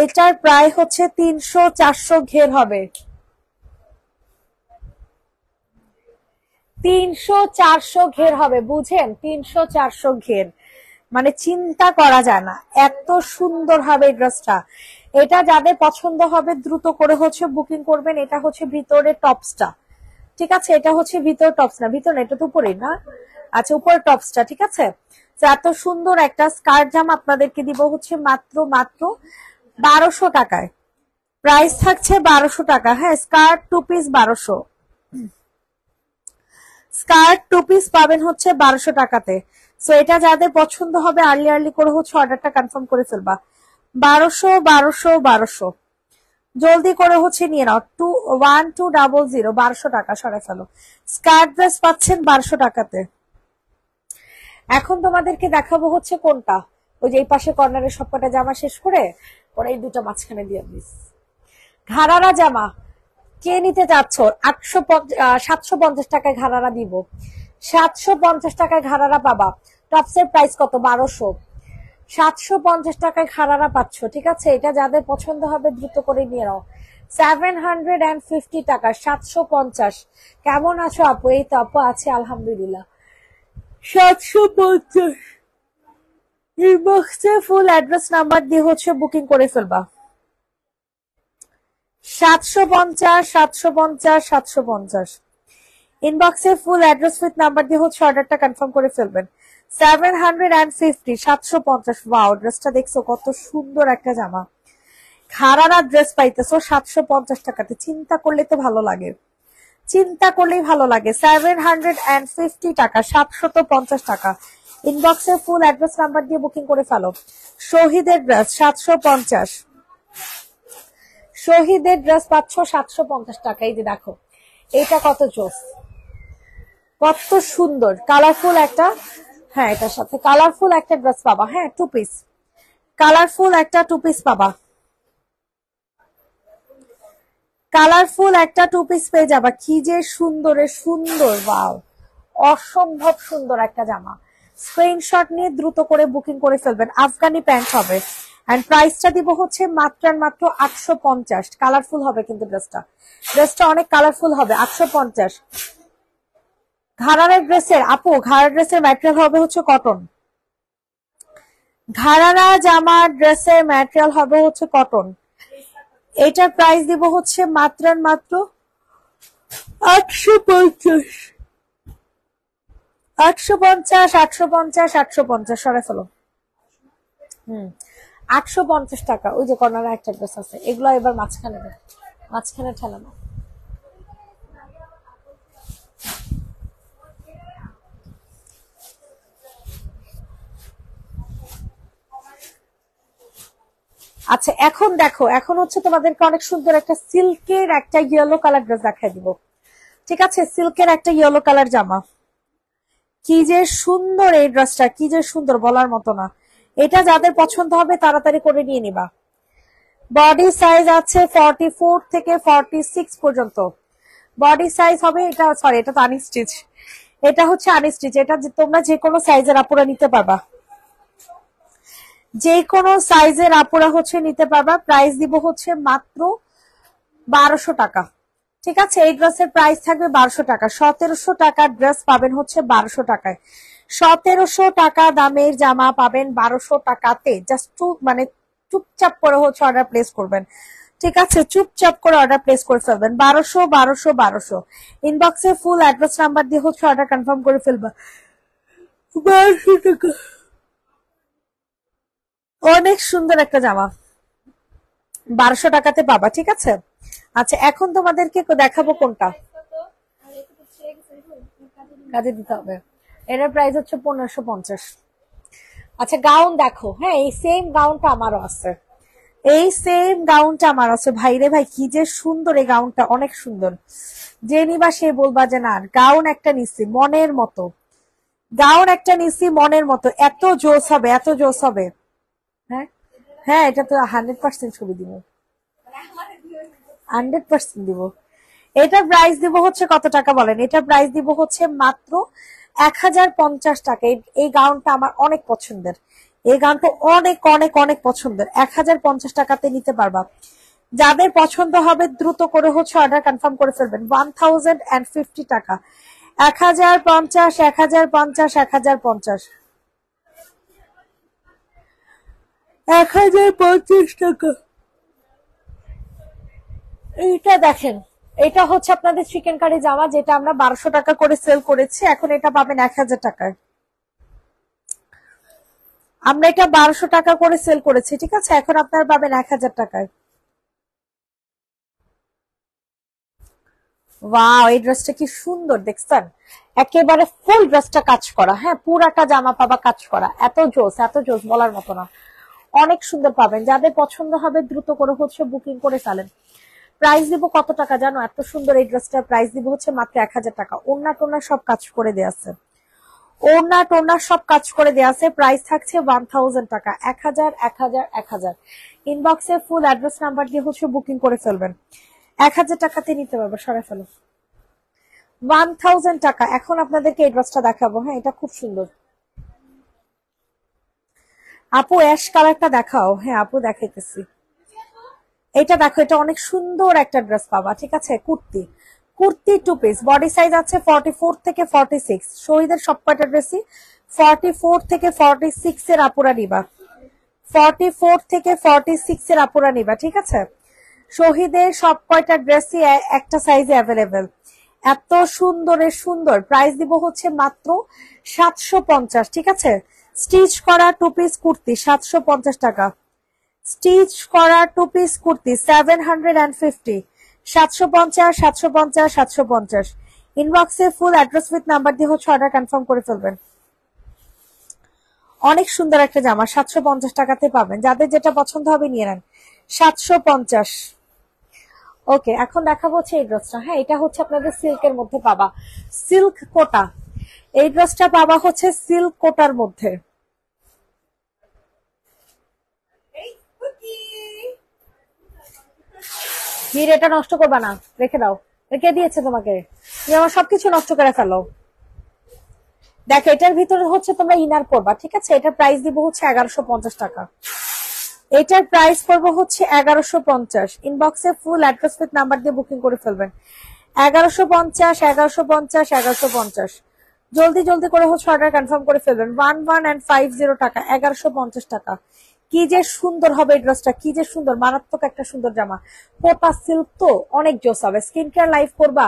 এটার প্রায় হচ্ছে তিনশো চারশো ঘের হবে তিনশো চারশো ঘের হবে বুঝেন তিনশো চারশো ঘের মানে চিন্তা করা যায় না এত সুন্দর হবে ড্রেসটা এটা যাদের পছন্দ হবে দ্রুত করে হচ্ছে বুকিং করবেন এটা হচ্ছে ভিতরে টপসটা ঠিক আছে এটা হচ্ছে ভিতর টপস না ভিতর না এটা তো উপরে না আচ্ছা উপরে টপসটা ঠিক আছে এত সুন্দর একটা স্কার্ট জাম আপনাদেরকে দিব হচ্ছে মাত্র মাত্র বারোশো টাকায় প্রাইস থাকছে বারোশো টাকা হ্যাঁ স্কার্ট টু পিস বারোশো স্কার্ট টু পিস পাবেন হচ্ছে বারোশো টাকাতে তো এটা যাদের পছন্দ হবে আর্লি আর্লি করে হচ্ছে অর্ডারটা কনফার্ম করে ফেলবা বারোশো বারোশো বারোশো জলদি করে হচ্ছে নিয়ে নাও two one two double zero বারোশো টাকা সরে ফেলো স্কার্ট ড্রেস পাচ্ছেন বারোশো টাকাতে এখন তোমাদেরকে দেখাবো হচ্ছে কোনটা ওই যে এই পাশে কর্নারের সবকটা জামা শেষ করে ওরা এই দুটো মাঝখানে দিয়ে দিস ঘাড়ারা জামা কে নিতে চাচ্ছ আটশো সাতশো পঞ্চাশ টাকায় ঘাড়ারা দিব সাতশো পঞ্চাশ টাকায় ঘাড়ারা পাবা টপসের প্রাইস কত বারোশো সাতশো পঞ্চাশ টাকায় খারারা পাচ্ছ ঠিক আছে এটা যাদের পছন্দ হবে দ্রুত করে নিয়ে নাও সেভেন হান্ড্রেড অ্যান্ড ফিফটি টাকা সাতশো পঞ্চাশ কেমন আছো আপু এই তো আপু আছে আলহামদুলিল্লাহ সাতশো পঞ্চাশ ইনবক্সে ফুল অ্যাড্রেস নাম্বার দিয়ে হচ্ছে বুকিং করে ফেলবা সাতশো পঞ্চাশ সাতশো পঞ্চাশ সাতশো পঞ্চাশ ইনবক্সে ফুল অ্যাড্রেস উইথ নাম্বার দিয়ে হচ্ছে অর্ডারটা কনফার্ম করে ফেলবেন সেভেন হান্ড্রেড অ্যান্ড ফিফটি সাতশো পঞ্চাশ ওয়াও ড্রেসটা দেখছো কত সুন্দর একটা জামা খারারা ড্রেস পাইতেছো সাতশো পঞ্চাশ টাকাতে চিন্তা করলে তো ভালো লাগে চিন্তা করলেই ভালো লাগে সেভেন হান্ড্রেড অ্যান্ড ফিফটি টাকা সাতশত পঞ্চাশ টাকা ইনবক্সের ফুল অ্যাড্রেস নাম্বার দিয়ে বুকিং করে ফেলো শহীদের ড্রেস সাতশো পঞ্চাশ শহীদের ড্রেস পাচ্ছ সাতশো পঞ্চাশ টাকা এই যে দেখো এইটা কত জোস কত সুন্দর কালারফুল একটা হ্যাঁ এটার সাথে কালারফুল একটা ড্রেস পাবা হ্যাঁ টু পিস কালারফুল একটা টু পিস পাবা কালারফুল একটা টু পিস পেয়ে যাবা কি যে সুন্দরে সুন্দর বাও অসম্ভব সুন্দর একটা জামা স্ক্রিনশট নিয়ে দ্রুত করে বুকিং করে ফেলবেন আফগানি প্যান্ট হবে অ্যান্ড প্রাইসটা দিব হচ্ছে মাত্র মাত্র আটশো পঞ্চাশ কালারফুল হবে কিন্তু ড্রেসটা ড্রেসটা অনেক কালারফুল হবে আটশো পঞ্চাশ ঘাড়ারা ড্রেসের আপু ঘাড়া ড্রেসের ম্যাটেরিয়াল হবে হচ্ছে কটন ঘাড়ারা জামার ড্রেসের ম্যাটেরিয়াল হবে হচ্ছে কটন এটার প্রাইস দিব হচ্ছে মাত্রার মাত্র আটশো পঞ্চাশ আটশো পঞ্চাশ আটশো পঞ্চাশ আটশো পঞ্চাশ সরে ফেলো হুম আটশো পঞ্চাশ টাকা ওই যে কর্নার একটা ড্রেস আছে এগুলো এবার মাঝখানে মাঝখানে ঠেলানো আচ্ছা এখন দেখো এখন হচ্ছে তোমাদেরকে অনেক সুন্দর একটা সিল্কের একটা ইয়েলো কালার ড্রেস দেখাই দিব ঠিক আছে সিল্কের একটা ইয়েলো কালার জামা কি যে সুন্দর এই ড্রেসটা কি যে সুন্দর বলার মতো না এটা যাদের পছন্দ হবে তাড়াতাড়ি করে নিয়ে নিবা বডি সাইজ আছে ফর্টি ফোর থেকে ফর্টি সিক্স পর্যন্ত বডি সাইজ হবে এটা সরি এটা তো আনস্টিচ এটা হচ্ছে আনস্টিচ এটা তোমরা যে কোনো সাইজের আপুরা নিতে পারবা যে কোনো সাইজের আপুরা হচ্ছে নিতে পারবা প্রাইস দিব হচ্ছে মাত্র বারোশো টাকা ঠিক আছে এই ড্রেসের প্রাইস থাকবে বারোশো টাকা সতেরোশো টাকার ড্রেস পাবেন হচ্ছে বারোশো টাকায় সতেরোশো টাকা দামের জামা পাবেন বারোশো টাকাতে জাস্ট টু মানে চুপচাপ করে হচ্ছে অর্ডার প্লেস করবেন ঠিক আছে চুপচাপ করে অর্ডার প্লেস করে ফেলবেন বারোশো বারোশো বারোশো ইনবক্সে ফুল অ্যাড্রেস নাম্বার দিয়ে হচ্ছে অর্ডার কনফার্ম করে ফেলবা বারোশো টাকা অনেক সুন্দর একটা জামা বারোশো টাকাতে পাবা ঠিক আছে আচ্ছা এখন তোমাদেরকে দেখাবো কোনটা কাজে দিতে হবে এটার প্রাইস হচ্ছে পনেরোশো পঞ্চাশ আচ্ছা গাউন দেখো হ্যাঁ এই সেম গাউনটা আমারও আছে এই সেম গাউনটা আমার আছে ভাই রে ভাই কি যে সুন্দর এই গাউনটা অনেক সুন্দর যে নিবা সে বলবা যে না গাউন একটা নিছি মনের মতো গাউন একটা নিছি মনের মতো এত জোস হবে এত জোস হবে হ্যাঁ এটা তো হান্ড্রেড পার্সেন্ট ছবি দিব হান্ড্রেড পার্সেন্ট দিব এটার প্রাইস দিব হচ্ছে কত টাকা বলেন এটার প্রাইস দিব হচ্ছে মাত্র এক হাজার পঞ্চাশ টাকা এই গাউনটা আমার অনেক পছন্দের এই গাউনটা অনেক অনেক অনেক পছন্দের এক হাজার পঞ্চাশ টাকাতে নিতে পারবা যাদের পছন্দ হবে দ্রুত করে হচ্ছে অর্ডার কনফার্ম করে ফেলবেন ওয়ান থাউজেন্ড অ্যান্ড ফিফটি টাকা এক হাজার পঞ্চাশ এক হাজার পঞ্চাশ এক হাজার পঞ্চাশ এক হাজার পঞ্চাশ টাকা এইটা দেখেন এটা হচ্ছে আপনাদের চিকেন কারি জামা যেটা আমরা বারোশো টাকা করে সেল করেছি এখন এটা পাবেন এক হাজার টাকায় আমরা এটা বারোশো টাকা করে সেল করেছি ঠিক আছে এখন আপনার পাবেন এক হাজার টাকায় এই ড্রেসটা কি সুন্দর দেখছেন একেবারে ফুল ড্রেসটা কাজ করা হ্যাঁ পুরাটা জামা পাবা কাজ করা এত জোস এত জোস বলার মতো না অনেক সুন্দর পাবেন যাদের পছন্দ হবে দ্রুত করে হচ্ছে বুকিং করে ফেলেন প্রাইস দিব কত টাকা জানো এত সুন্দর এই ড্রেসটার প্রাইস দিব হচ্ছে মাত্র এক হাজার টাকা ওনা টোনা সব কাজ করে দেওয়া আছে ওনা টোনা সব কাজ করে দেওয়া আছে প্রাইস থাকছে ওয়ান থাউজেন্ড টাকা এক হাজার এক হাজার এক হাজার ইনবক্সে ফুল অ্যাড্রেস নাম্বার দিয়ে হচ্ছে বুকিং করে ফেলবেন এক হাজার টাকাতে নিতে পারবে সরে ফেলো ওয়ান থাউজেন্ড টাকা এখন আপনাদেরকে এই ড্রেসটা দেখাবো হ্যাঁ এটা খুব সুন্দর আপু অ্যাশ কালারটা দেখাও হ্যাঁ আপু দেখাইতেছি এটা দেখো এটা অনেক সুন্দর একটা ড্রেস পাবা ঠিক আছে kurti kurti two piece body size আছে ফর্টি ফোর থেকে ফর্টি সিক্স শহীদের সব কয়টা ড্রেসই ফর্টি ফোর থেকে ফর্টি সিক্স এর আপুরা নিবা ফর্টি ফোর থেকে ফর্টি সিক্স এর আপুরা নিবা ঠিক আছে শহীদের সব কয়টা ড্রেসই একটা সাইজে অ্যাভেলেবেল এত সুন্দরের সুন্দর প্রাইস দিব হচ্ছে মাত্র সাতশো পঞ্চাশ ঠিক আছে স্টিচ করা টু পিস কুর্তি সাতশো পঞ্চাশ টাকা স্টিচ করা two piece kurti seven hundred and fifty সাতশো পঞ্চাশ সাতশো পঞ্চাশ সাতশো পঞ্চাশ ইনবক্সে ফুল অ্যাড্রেস উইথ নাম্বার দিয়ে হচ্ছে অর্ডার কনফার্ম করে ফেলবেন অনেক সুন্দর একটা জামা সাতশো পঞ্চাশ টাকাতে পাবেন যাদের যেটা পছন্দ হবে নিয়ে নেন সাতশো পঞ্চাশ ওকে এখন দেখাবো হচ্ছে এই ড্রেসটা হ্যাঁ এটা হচ্ছে আপনাদের সিল্কের মধ্যে পাবা সিল্ক কোটা এই ড্রেসটা পাবা হচ্ছে সিল্ক কোটার মধ্যে হির এটা নষ্ট করবা না রেখে দাও রেখে দিয়েছে তোমাকে তুমি আমার সবকিছু নষ্ট করে ফেলো দেখো এটার ভিতরে হচ্ছে তোমরা ইনার পড়বা ঠিক আছে এটার প্রাইস দিব হচ্ছে এগারোশো পঞ্চাশ টাকা এটার প্রাইস পড়বে হচ্ছে এগারোশো পঞ্চাশ ইনবক্সে ফুল অ্যাড্রেস উইথ নাম্বার দিয়ে বুকিং করে ফেলবেন এগারোশো পঞ্চাশ এগারোশো পঞ্চাশ এগারোশো পঞ্চাশ জলদি জলদি করে হচ্ছে অর্ডার কনফার্ম করে ফেলবেন one one and five zero টাকা এগারোশো পঞ্চাশ টাকা কি যে সুন্দর হবে এই ড্রেসটা কি যে সুন্দর মারাত্মক একটা সুন্দর জামা পোতা সিল্ক তো অনেক জোস হবে স্কিন কেয়ার লাইভ করবা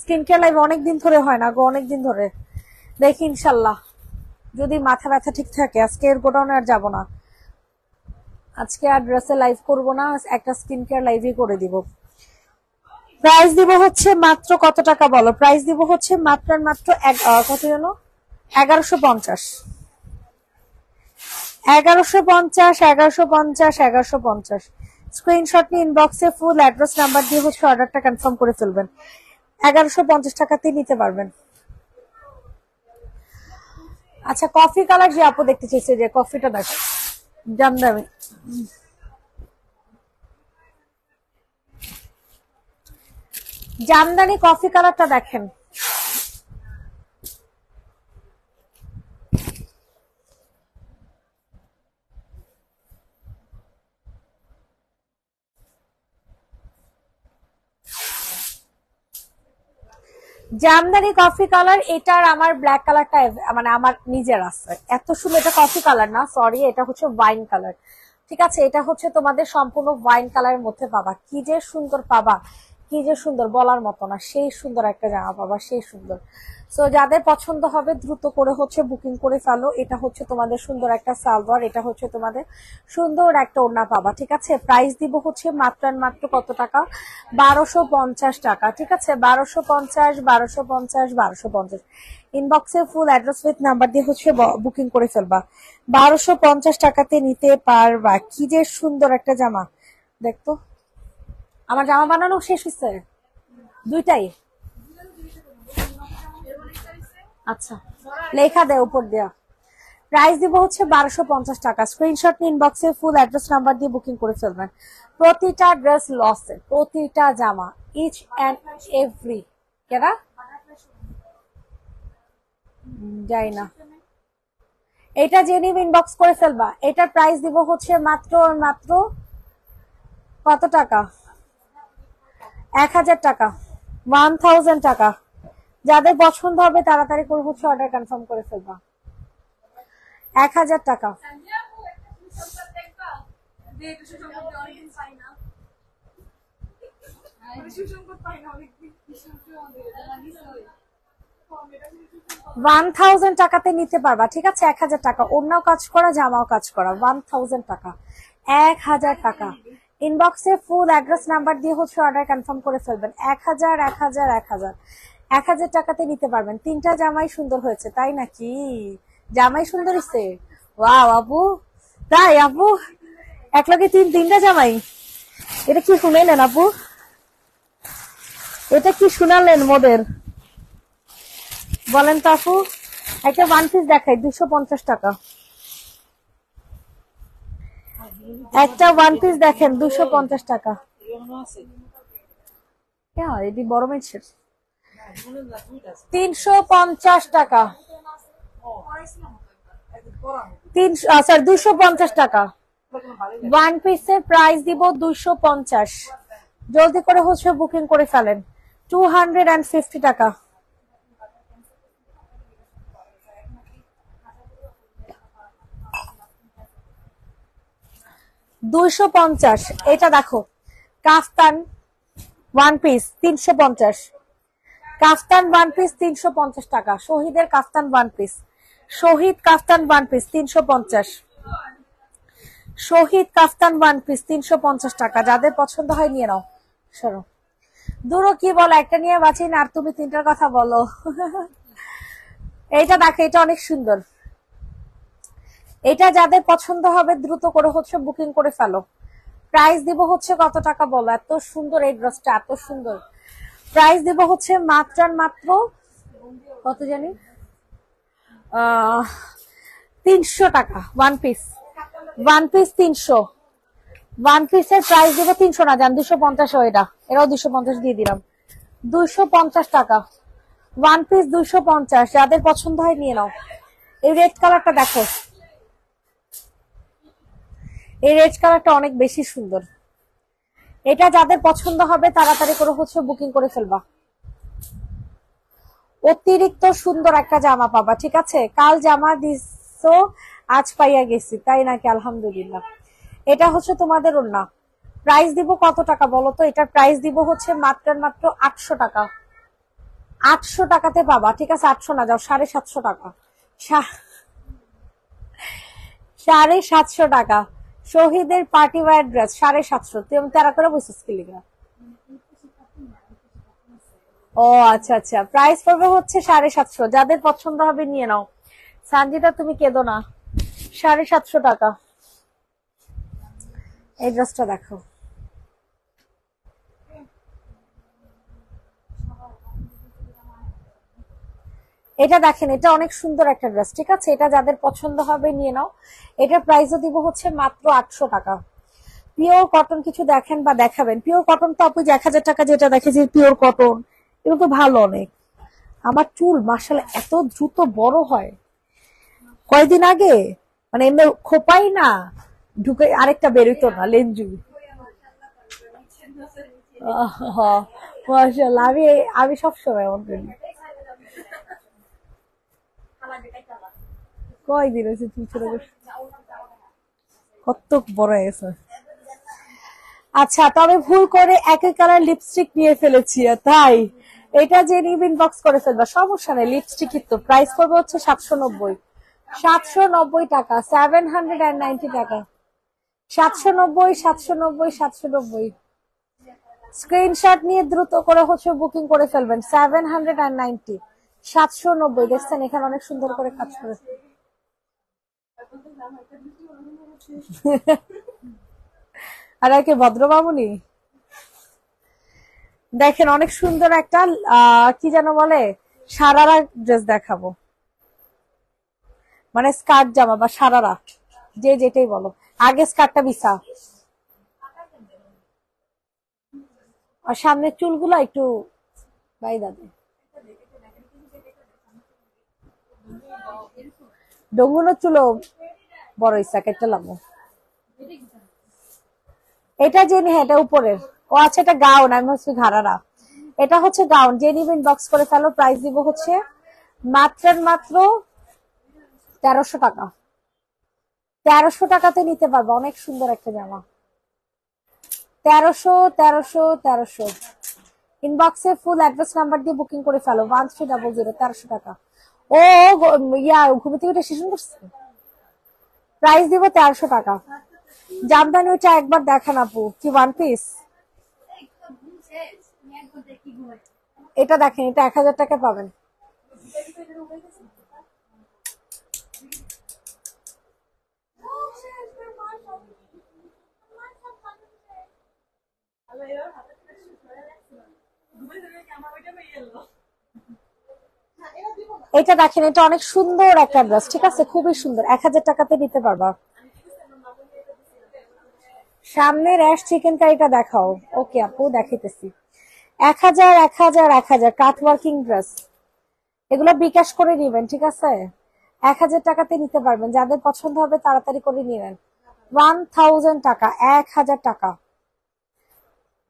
স্কিন কেয়ার লাইভ অনেকদিন ধরে হয় না গো অনেকদিন ধরে দেখি ইনশাল্লাহ যদি মাথা ব্যথা ঠিক থাকে আজকে এর গোডাউনে আর যাবো না আজকে আর ড্রেসে লাইভ করব না একটা স্কিন কেয়ার লাইভই করে দিব প্রাইস দিব হচ্ছে মাত্র কত টাকা বলো প্রাইস দিব হচ্ছে মাত্র মাত্র কত যেন এগারোশো পঞ্চাশ এগারোশো পঞ্চাশ এগারোশো পঞ্চাশ এগারোশো পঞ্চাশ স্ক্রিনশট নিয়ে ইনবক্সে ফুল অ্যাড্রেস নাম্বার দিয়ে হচ্ছে অর্ডারটা কনফার্ম করে ফেলবেন এগারোশো পঞ্চাশ টাকাতেই নিতে পারবেন আচ্ছা কফি কালার যে আপু দেখতে চাইছে যে কফিটা দেখো জামদামি জামদানি কফি কালারটা দেখেন জামদানি কফি কালার এটার আমার ব্ল্যাক কালারটা মানে আমার নিজের আছে এত সুন্দর এটা কফি কালার না সরি এটা হচ্ছে ওয়াইন কালার ঠিক আছে এটা হচ্ছে তোমাদের সম্পূর্ণ ওয়াইন কালারের মধ্যে পাবা কি যে সুন্দর পাবা কি যে সুন্দর বলার মতো না সেই সুন্দর একটা জামা পাবা সেই সুন্দর সো যাদের পছন্দ হবে দ্রুত করে হচ্ছে বুকিং করে ফেলো এটা হচ্ছে তোমাদের সুন্দর একটা সালোয়ার এটা হচ্ছে তোমাদের সুন্দর একটা ওড়না পাবা ঠিক আছে প্রাইস দিব হচ্ছে মাত্র মাত্র কত টাকা বারোশো পঞ্চাশ টাকা ঠিক আছে বারোশো পঞ্চাশ বারোশো পঞ্চাশ বারোশো পঞ্চাশ ইনবক্সে ফুল অ্যাড্রেস উইথ নাম্বার দিয়ে হচ্ছে বুকিং করে ফেলবা বারোশো পঞ্চাশ টাকাতে নিতে পারবা কি যে সুন্দর একটা জামা দেখতো আমার জামা বানানো শেষ হয়েছে দুইটাই আচ্ছা লেখা দেয় উপর দেওয়া প্রাইস দিব হচ্ছে বারোশো পঞ্চাশ টাকা স্ক্রিনশট ইনবক্সে ফুল অ্যাড্রেস নাম্বার দিয়ে বুকিং করে ফেলবেন প্রতিটা ড্রেস লসে প্রতিটা জামা ইচ অ্যান্ড এভরি কেনা যাই না এটা জেনে ইনবক্স করে ফেলবা এটার প্রাইস দিব হচ্ছে মাত্র মাত্র কত টাকা এক হাজার টাকা ওয়ান থাউজেন্ড টাকা যাদের পছন্দ হবে তাড়াতাড়ি করে হচ্ছে অর্ডার কনফার্ম করে ফেলবা এক হাজার টাকা ওয়ান থাউজেন্ড টাকাতে নিতে পারবা ঠিক আছে এক হাজার টাকা অন্যও কাজ করা জামাও কাজ করা ওয়ান থাউজেন্ড টাকা এক হাজার টাকা ইনবক্সে ফুল অ্যাড্রেস নাম্বার দিয়ে হচ্ছে অর্ডার কনফার্ম করে ফেলবেন এক হাজার এক হাজার এক হাজার এক হাজার টাকাতে নিতে পারবেন তিনটা জামাই সুন্দর হয়েছে তাই নাকি জামাই সুন্দর হয়েছে ওয়াও আপু তাই আপু এক লগে তিন তিনটা জামাই এটা কি শুনেলেন আপু এটা কি শুনালেন মোদের বলেন তো আপু একটা ওয়ান পিস দেখাই দুশো পঞ্চাশ টাকা একটা ওয়ান পিস দেখেন দুশো পঞ্চাশ টাকা হ্যাঁ, এটি বড় মেছের তিনশো পঞ্চাশ টাকা তিনশো স্যার দুশো পঞ্চাশ টাকা ওয়ান পিসের প্রাইস দিব দুশো পঞ্চাশ জলদি করে হচ্ছে বুকিং করে ফেলেন টু হান্ড্রেড অ্যান্ড ফিফটি টাকা দুইশো পঞ্চাশ এটা দেখো কাফতান ওয়ান পিস তিনশো পঞ্চাশ কাফতান ওয়ান পিস তিনশো পঞ্চাশ টাকা শহীদের kaftan one piece Shahid kaftan one piece তিনশো পঞ্চাশ শহীদ কাফতান ওয়ান পিস তিনশো পঞ্চাশ টাকা যাদের পছন্দ হয় নিয়ে নাও সরো দুরো কি বলো একটা নিয়ে বাঁচি না আর তুমি তিনটার কথা বলো এইটা দেখো এটা অনেক সুন্দর এটা যাদের পছন্দ হবে দ্রুত করে হচ্ছে বুকিং করে ফেলো প্রাইস দিব হচ্ছে কত টাকা বলো এত সুন্দর এই ড্রেসটা এত সুন্দর প্রাইস দিব হচ্ছে মাত্রার মাত্র কত জানি তিনশো টাকা ওয়ান পিস ওয়ান পিস তিনশো ওয়ান পিসের প্রাইস দিব তিনশো না যান দুশো পঞ্চাশ এটা এরাও দুশো পঞ্চাশ দিয়ে দিলাম দুশো পঞ্চাশ টাকা ওয়ান পিস দুশো পঞ্চাশ যাদের পছন্দ হয় নিয়ে নাও এই রেড কালারটা দেখো এই রেড কালারটা অনেক বেশি সুন্দর এটা যাদের পছন্দ হবে তাড়াতাড়ি করে হচ্ছে বুকিং করে ফেলবা অতিরিক্ত সুন্দর একটা জামা পাবা ঠিক আছে কাল জামা দিস আজ পাইয়া গেছি তাই নাকি আলহামদুলিল্লাহ এটা হচ্ছে তোমাদের না প্রাইস দিব কত টাকা বলো তো এটার প্রাইস দিব হচ্ছে মাত্র মাত্র আটশো টাকা আটশো টাকাতে পাবা ঠিক আছে আটশো না যাও সাড়ে সাতশো টাকা সাড়ে সাতশো টাকা শহীদের পার্টি বা ড্রেস সাড়ে সাতশো তুই আমি তেরো করে বসিস কিলিগা ও আচ্ছা আচ্ছা প্রাইস পড়বে হচ্ছে সাড়ে সাতশো যাদের পছন্দ হবে নিয়ে নাও সানজিদা তুমি কেঁদো না সাড়ে সাতশো টাকা এই ড্রেসটা দেখো এটা দেখেন এটা অনেক সুন্দর একটা ড্রেস ঠিক আছে এটা যাদের পছন্দ হবে নিয়ে নাও এটা প্রাইসও দিব হচ্ছে মাত্র আটশো টাকা পিওর কটন কিছু দেখেন বা দেখাবেন পিওর কটন তো আপনি এক হাজার টাকা যেটা যে পিওর কটন এগুলো তো ভালো অনেক আমার চুল মার্শাল এত দ্রুত বড় হয় কয়দিন আগে মানে এমনি খোপাই না ঢুকে আরেকটা বেরোইতো না লেঞ্জু মার্শাল আমি আমি সবসময় এমন করি কয়দিন হয়েছে তুমি কত বড় গেছে আচ্ছা তবে ভুল করে একই কালার লিপস্টিক নিয়ে ফেলেছি তাই এটা যে নিব ইনবক্স করে ফেলবা সমস্যা নেই লিপস্টিক তো প্রাইস করবে হচ্ছে সাতশো নব্বই সাতশো নব্বই টাকা সেভেন হান্ড্রেড অ্যান্ড নাইনটি টাকা সাতশো নব্বই সাতশো নব্বই সাতশো নব্বই স্ক্রিনশট নিয়ে দ্রুত করে হচ্ছে বুকিং করে ফেলবেন সেভেন হান্ড্রেড অ্যান্ড নাইনটি সাতশো নব্বই দেখছেন এখানে অনেক সুন্দর করে কাজ করে আর একে ভদ্র দেখেন অনেক সুন্দর একটা কি যেন বলে সারারা ড্রেস দেখাবো মানে স্কার্ট জামা বা সারারা যে যেটাই বলো আগে স্কার্টটা বিছা আর সামনের চুলগুলো একটু বাই দাদা চুলো বড় ইচ্ছা লাগবো এটা যে হ্যাঁ এটা উপরের ও আছে এটা গাউন আমি হচ্ছে ঘাড়ারা এটা হচ্ছে গাউন যে নিবেন বক্স করে ফেলো প্রাইস দিব হচ্ছে মাত্রের মাত্র তেরোশো টাকা তেরোশো টাকাতে নিতে পারবো অনেক সুন্দর একটা জামা তেরোশো তেরোশো তেরোশো ইনবক্সে ফুল অ্যাড্রেস নাম্বার দিয়ে বুকিং করে ফেলো ওয়ান থ্রি ডাবল জিরো তেরোশো টাকা ও ইয়া ঘুম থেকে উঠে করছে প্রাইস দিব চারশো টাকা জামদানি ওইটা একবার দেখান আপু কি ওয়ান পিস এটা দেখেন এটা এক হাজার টাকা পাবেন আমার ওইটা এটা দেখেন এটা অনেক সুন্দর একটা ড্রেস ঠিক আছে খুবই সুন্দর এক হাজার টাকাতে নিতে পারবা সামনে র্যাশ চিকেন কারিটা দেখাও ওকে আপু দেখিতেছি এক হাজার এক হাজার এক হাজার কাঠ ওয়ার্কিং ড্রেস এগুলো বিকাশ করে নিবেন ঠিক আছে এক হাজার টাকাতে নিতে পারবেন যাদের পছন্দ হবে তাড়াতাড়ি করে নিবেন ওয়ান থাউজেন্ড টাকা এক হাজার টাকা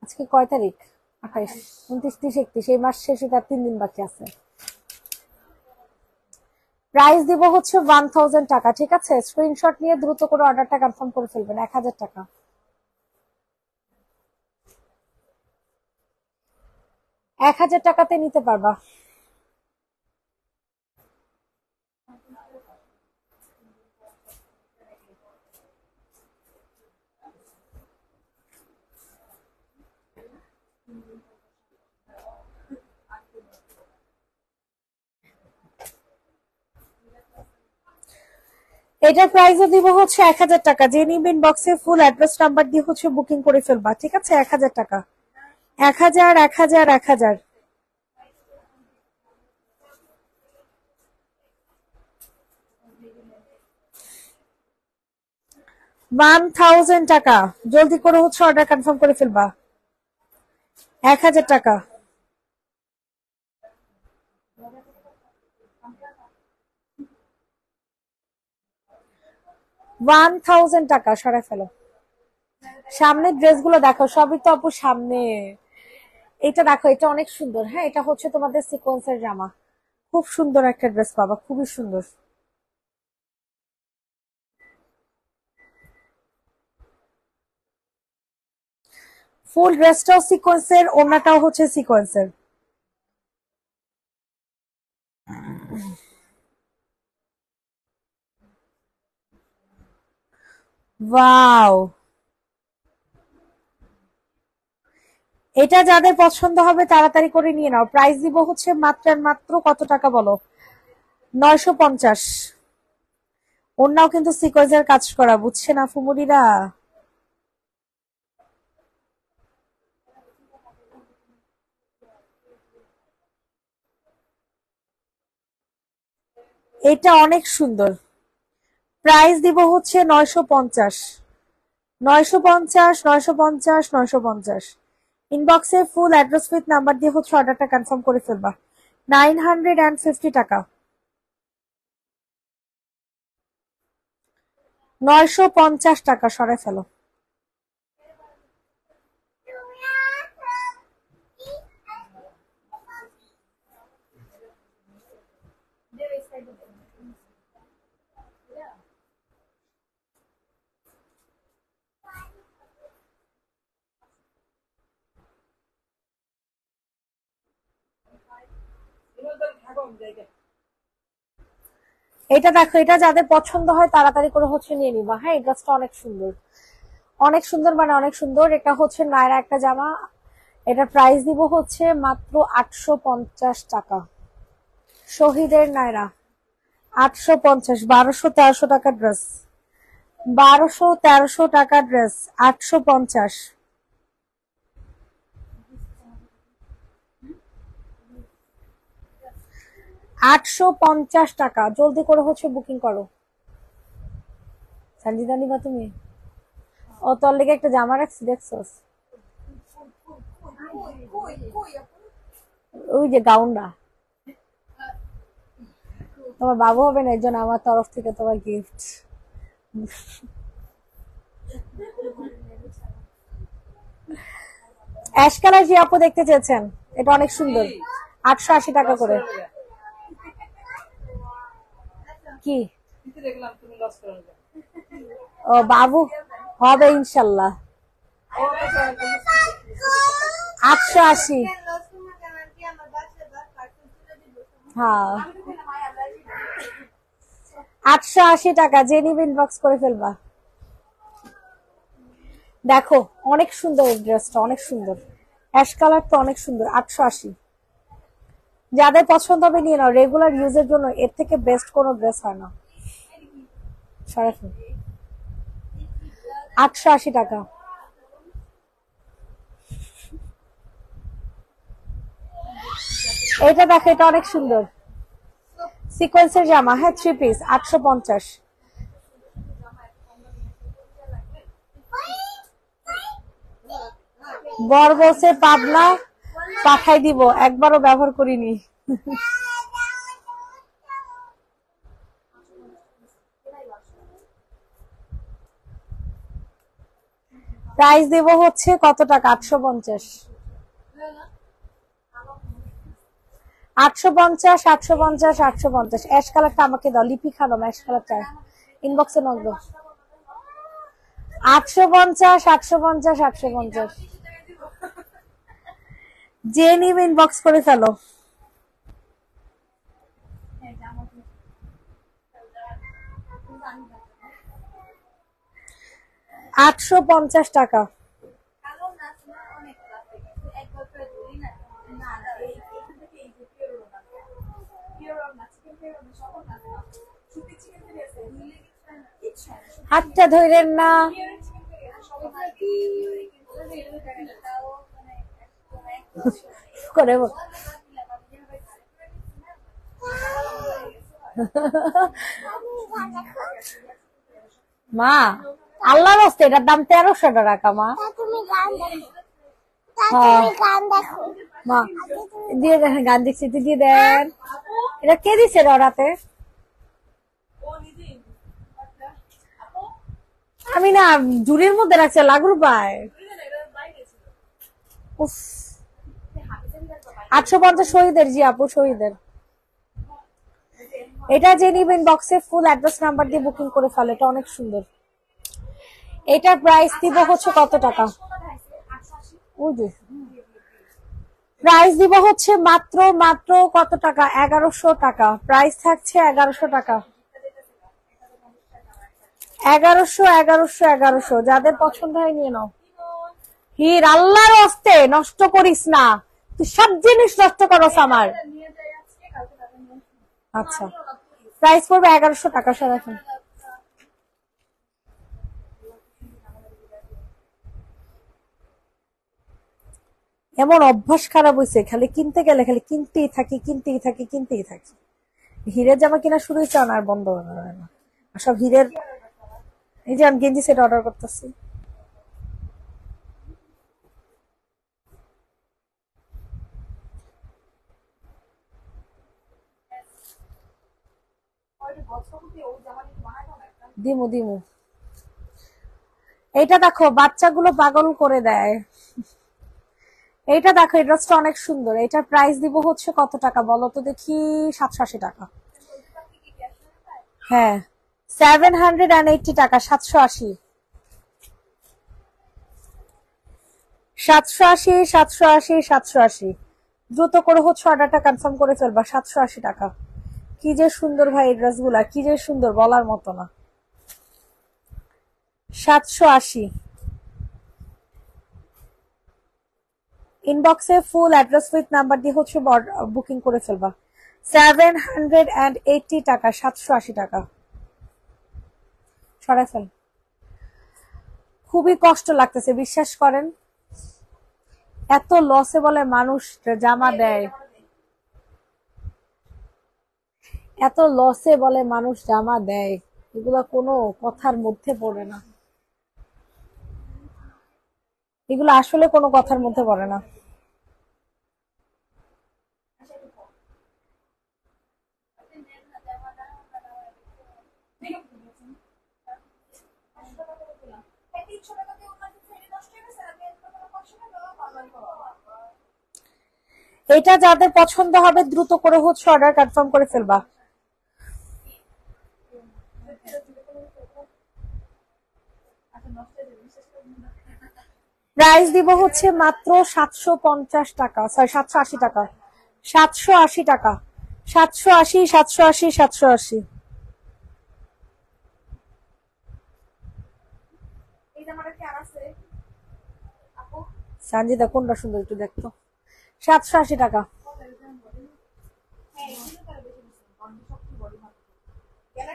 আজকে কয় তারিখ আঠাইশ উনত্রিশ ত্রিশ একত্রিশ এই মাস শেষে তার তিন দিন বাকি আছে প্রাইস দিব হচ্ছে ওয়ান থাউজেন্ড টাকা ঠিক আছে স্ক্রিনশট নিয়ে দ্রুত করে অর্ডারটা কনফার্ম করে ফেলবেন এক হাজার টাকা এক হাজার টাকাতে নিতে পারবা এটার প্রাইসও দিব হচ্ছে এক হাজার টাকা যে নিবেন বক্সে ফুল অ্যাড্রেস নাম্বার দিয়ে হচ্ছে বুকিং করে ফেলবা ঠিক আছে এক হাজার টাকা এক হাজার এক হাজার এক হাজার ওয়ান থাউজেন্ড টাকা জলদি করে হচ্ছে অর্ডার কনফার্ম করে ফেলবা এক হাজার টাকা ওয়ান থাউজেন্ড টাকা সরাই ফেলো সামনের ড্রেসগুলো দেখো সবই তো আপু সামনে এটা দেখো এটা অনেক সুন্দর হ্যাঁ এটা হচ্ছে তোমাদের সিকোয়েন্সের জামা খুব সুন্দর একটা ড্রেস পাবা খুবই সুন্দর ফুল ড্রেসটাও সিকোয়েন্সের ওনাটাও হচ্ছে সিকোয়েন্সের ওয়াও এটা যাদের পছন্দ হবে তাড়াতাড়ি করে নিয়ে নাও প্রাইস দিব হচ্ছে মাত্র মাত্র কত টাকা বলো নয়শো পঞ্চাশ অন্যও কিন্তু সিকোয়েজের কাজ করা বুঝছে না ফুমুরিরা এটা অনেক সুন্দর প্রাইস দিব হচ্ছে নয়শো পঞ্চাশ নয়শো পঞ্চাশ নয়শো পঞ্চাশ নয়শো পঞ্চাশ ইনবক্সে ফুল অ্যাড্রেস উইথ নাম্বার দিয়ে হচ্ছে অর্ডারটা কনফার্ম করে ফেলবা নাইন হান্ড্রেড অ্যান্ড ফিফটি টাকা নয়শো পঞ্চাশ টাকা সরে ফেলো এটা দেখো এটা যাদের পছন্দ হয় তাড়াতাড়ি করে হচ্ছে নিয়ে নিবা হ্যাঁ এই ড্রেসটা অনেক সুন্দর অনেক সুন্দর মানে অনেক সুন্দর এটা হচ্ছে নায়রা একটা জামা এটার প্রাইস দিব হচ্ছে মাত্র আটশো টাকা শহীদের নায়রা আটশো পঞ্চাশ বারোশো তেরোশো টাকা ড্রেস বারোশো তেরোশো টাকা ড্রেস আটশো পঞ্চাশ আটশো পঞ্চাশ টাকা জলদি করে হচ্ছে বুকিং করো সানজিদা বা তুমি ও তোর লেগে একটা জামা রাখছি দেখছস ওই যে গাউনটা তোমার বাবু হবে না এই জন্য আমার তরফ থেকে তোমার গিফট অ্যাশ কালার যে আপু দেখতে চেয়েছেন এটা অনেক সুন্দর আটশো আশি টাকা করে কি ও বাবু হবে ইনশাল্লাহ আটশো আশি হ্যাঁ। আটশো আশি টাকা যে নিবে বক্স করে ফেলবা দেখো অনেক সুন্দর ড্রেসটা অনেক সুন্দর অ্যাশ কালারটা অনেক সুন্দর আটশো আশি যাদের পছন্দ হবে নিয়ে নাও রেগুলার ইউজের জন্য এর থেকে বেস্ট কোনো ড্রেস হয় না সরাসরি আটশো আশি টাকা এটা দেখো এটা অনেক সুন্দর সিকোয়েন্সের জামা হ্যাঁ থ্রি পিস আটশো পঞ্চাশ বর পাবনা পাঠাই দিব একবারও ব্যবহার করিনি প্রাইস দেব হচ্ছে কত টাকা আটশো পঞ্চাশ আটশো পঞ্চাশ আটশো পঞ্চাশ আটশো পঞ্চাশ অ্যাশ কালারটা আমাকে দাও লিপি খানম অ্যাশ কালারটা ইনবক্সে নক আটশো পঞ্চাশ আটশো পঞ্চাশ আটশো পঞ্চাশ যে নিবে ইনবক্স করে ফেলো আটশো পঞ্চাশ টাকা হাতটা ধরেন না これも。মা আল্লাহ রস্তে এটার দাম তেরোশো টাকা মা দিয়ে দেন গান দেখছি দেন এটা কে দিছে রাতে আমি না জুড়ির মধ্যে রাখছি লাগুর পায় উফ আটশো পঞ্চাশ শহীদের জি আপু শহীদের এটা যে নিবেন বক্সে ফুল অ্যাড্রেস নাম্বার দিয়ে বুকিং করে ফেলে এটা অনেক সুন্দর এটার প্রাইস দিব হচ্ছে কত টাকা প্রাইস দিব হচ্ছে মাত্র মাত্র কত টাকা এগারোশো টাকা প্রাইস থাকছে এগারোশো টাকা এগারোশো এগারোশো এগারোশো যাদের পছন্দ হয় নিয়ে নাও হির আল্লাহর অস্তে নষ্ট করিস না সব জিনিস নষ্ট করস আমার আচ্ছা প্রাইস পড়বে এগারোশো টাকা এখন এমন অভ্যাস খারাপ হয়েছে খালি কিনতে গেলে খালি কিনতেই থাকি কিনতেই থাকি কিনতেই থাকি হীরের জামা কিনা শুরু হয়েছে আর বন্ধ হয় না সব হীরের এই যে আমি গেঞ্জি সেট অর্ডার করতেছি দিমু দিমু এইটা দেখো বাচ্চাগুলো পাগল করে দেয় এইটা দেখো এটা ড্রেসটা অনেক সুন্দর এটা প্রাইস দিব হচ্ছে কত টাকা বলো তো দেখি সাতশো আশি টাকা হ্যাঁ সেভেন হান্ড্রেড অ্যান্ড এইটটি টাকা সাতশো আশি সাতশো আশি সাতশো আশি সাতশো আশি দ্রুত করে হচ্ছে অর্ডারটা কনফার্ম করে ফেলবা সাতশো আশি টাকা কি যে সুন্দর ভাই এই গুলা কি যে সুন্দর বলার মতো না সাতশো আশি ইনবক্সে ফুল অ্যাড্রেস উইথ নাম্বার দিয়ে হচ্ছে বুকিং করে ফেলবা সেভেন হান্ড্রেড অ্যান্ড এইটি টাকা সাতশো আশি টাকা সরাই ফেল খুবই কষ্ট লাগতেছে বিশ্বাস করেন এত লসে বলে মানুষ জামা দেয় এত লসে বলে মানুষ জামা দেয় এগুলা কোনো কথার মধ্যে পড়ে না এগুলো আসলে কোনো কথার মধ্যে পড়ে না এটা যাদের পছন্দ হবে দ্রুত করে হচ্ছে অর্ডার কনফার্ম করে ফেলবা প্রাইস দিব হচ্ছে মাত্র সাতশো পঞ্চাশ টাকা সরি সাতশো আশি টাকা সাতশো আশি টাকা সাতশো আশি সাতশো আশি সাতশো আশি সানজিদা কোনটা সুন্দর একটু দেখতো সাতশো আশি টাকা হ্যাঁ,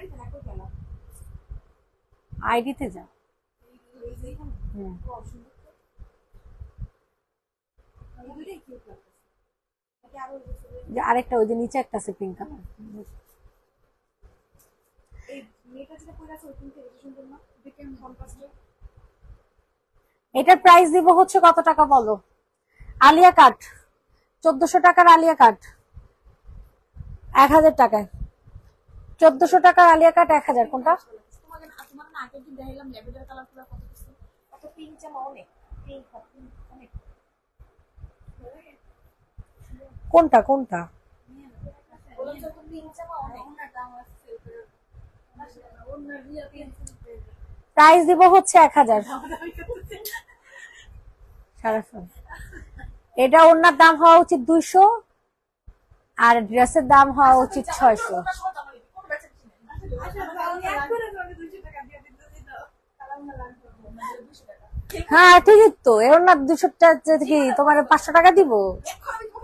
আইডিতে যা হুম আরেকটা ওই যে নিচে একটা আছে পিঙ্ক কালার এটার প্রাইস দিব হচ্ছে কত টাকা বলো আলিয়া কাট চোদ্দশো টাকার আলিয়া কাট এক হাজার টাকায় চোদ্দশো টাকার আলিয়া কাট এক হাজার কোনটা তোমার আগে কি দেখালাম ল্যাভেন্ডার কালার কত পিঙ্ক অনেক পিঙ্ক কোনটা কোনটা প্রাইস দিব হচ্ছে এক হাজার এটা ওনার দাম হওয়া উচিত দুইশো আর ড্রেসের দাম হওয়া উচিত ছয়শো হ্যাঁ ঠিকই তো এর না দুশো টাকা তোমার পাঁচশো টাকা দিব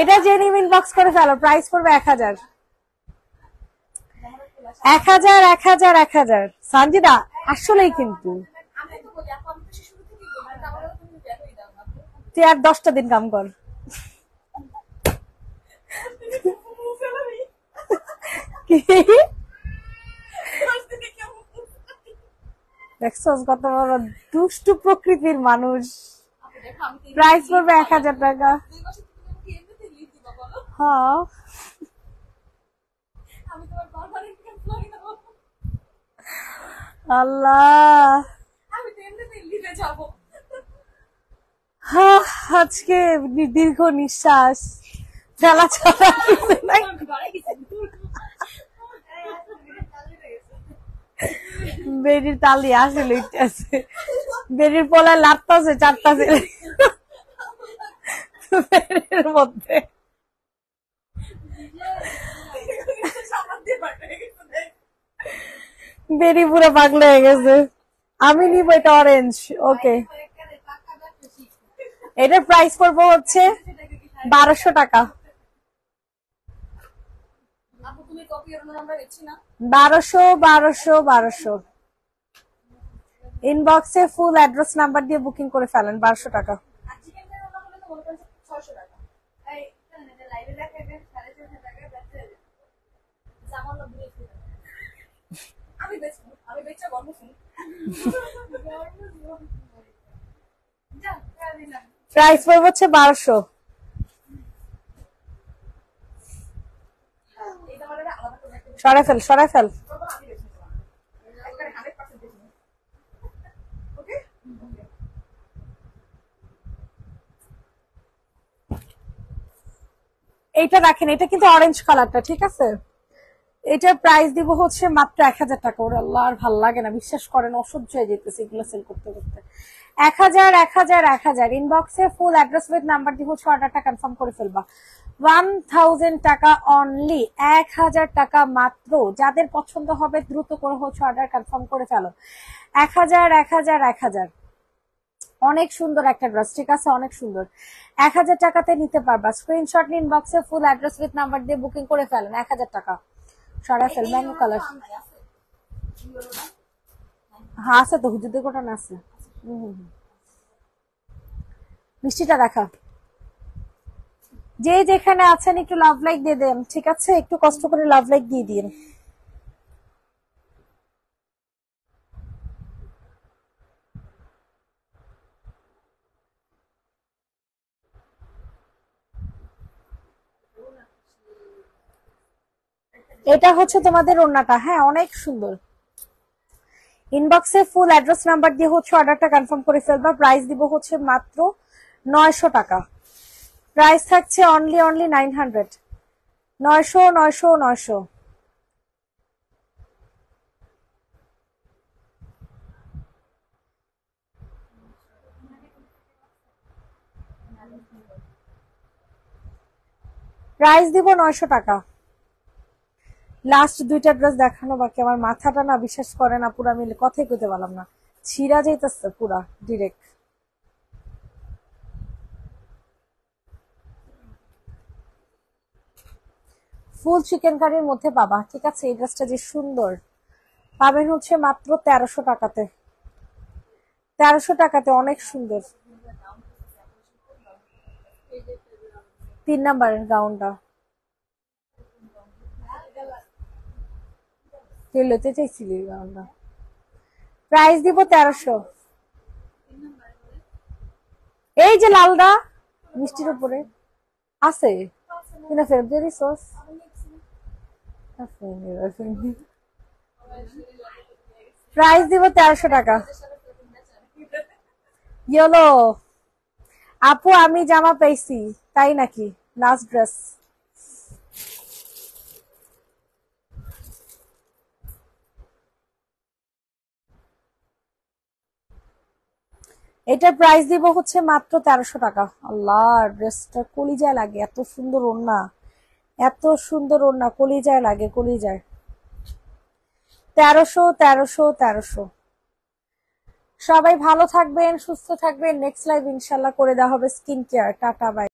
এটা জেনি বক্স করে ফেলো প্রাইস পড়বে এক হাজার এক হাজার এক হাজার এক হাজার সানজিদা আসলেই কিন্তু তুই আর দশটা দিন কাম কর দেখছস কত বড় দুষ্টু প্রকৃতির মানুষ প্রাইস পড়বে এক হাজার টাকা হ্যাঁ আল্লাহ হা হ্যাঁ, আজকে দীর্ঘ নিঃশ্বাস খেলা ছাড়া বেরির তালি আসে লইতেছে বেরির পোলায় লাপতাছে চারটা ছেলে বেরির মধ্যে বেরি পুরো পাগলে হয়ে গেছে আমি নিব এটা অরেঞ্জ ওকে এটার প্রাইস পড়বো হচ্ছে বারোশো টাকা বারোশো বারোশো বারোশো ইনবক্সে ফুল অ্যাড্রেস নাম্বার দিয়ে বুকিং করে ফেলেন বারোশো টাকা প্রাইস পড়বে হচ্ছে বারোশো সরাই ফেল সরাই ফেল এইটা রাখেন এটা কিন্তু অরেঞ্জ কালারটা ঠিক আছে এটা প্রাইস দিব হচ্ছে মাত্র এক হাজার টাকা ওর আল্লাহ আর ভাল লাগে না বিশ্বাস করেন অসহ্য হয়ে যেতেছে এগুলো সেল করতে করতে এক হাজার এক হাজার এক হাজার ইনবক্সে ফুল অ্যাড্রেস উইথ নাম্বার দিয়ে হচ্ছে অর্ডারটা কনফার্ম করে ফেলবা ওয়ান থাউজেন্ড টাকা অনলি এক হাজার টাকা মাত্র যাদের পছন্দ হবে দ্রুত করে হচ্ছে অর্ডার কনফার্ম করে ফেলো এক হাজার এক হাজার এক হাজার অনেক সুন্দর একটা ড্রেস ঠিক আছে অনেক সুন্দর এক হাজার টাকাতে নিতে পারবা স্ক্রিনশট ইনবক্সে ফুল অ্যাড্রেস উইথ নাম্বার দিয়ে বুকিং করে ফেলেন এক হাজার টাকা সারা সেলমান কালার হ্যাঁ আছে তো হুজুরদের কোটা না আছে মিষ্টিটা দেখা যে যেখানে আছেন একটু লাভ লাইক দিয়ে দেন ঠিক আছে একটু কষ্ট করে লাভ লাইক দিয়ে দিন এটা হচ্ছে তোমাদের ওড়নাটা হ্যাঁ অনেক সুন্দর ইনবক্সে ফুল অ্যাড্রেস নাম্বার দিয়ে হচ্ছে অর্ডারটা কনফার্ম করে ফেলবা প্রাইস দিব হচ্ছে মাত্র নয়শো টাকা প্রাইস থাকছে অনলি অনলি নাইন হান্ড্রেড নয়শো নয়শো নয়শো প্রাইস দিব নয়শো টাকা লাস্ট দুইটা ড্রেস দেখানো বাকি আমার মাথাটা না বিশ্বাস করে না পুরো আমি কথাই কইতে পারলাম না ছিঁড়া যাইতেছে পুরা ডিরেক্ট ফুল চিকেন কারির মধ্যে পাবা ঠিক আছে এই ড্রেসটা যে সুন্দর পাবেন হচ্ছে মাত্র তেরোশো টাকাতে তেরোশো টাকাতে অনেক সুন্দর তিন নাম্বারের গাউনটা তুই চাইছিলি আমরা প্রাইস দিব তেরোশো এই যে লালদা মিষ্টির উপরে আছে কিনা ফেব্রুয়ারি প্রাইস দিব তেরোশো টাকা ইয়েলো আপু আমি জামা পেয়েছি তাই নাকি লাস্ট ড্রেস এটা প্রাইস দিব হচ্ছে মাত্র তেরোশো টাকা আল্লাহ ড্রেসটা কলিজায় লাগে এত সুন্দর ওড়না এত সুন্দর ওড়না কলিজায় লাগে কলিজায় তেরোশো তেরোশো তেরোশো সবাই ভালো থাকবেন সুস্থ থাকবেন নেক্সট লাইভ ইনশাল্লাহ করে দেওয়া হবে স্কিন কেয়ার টাটা বাই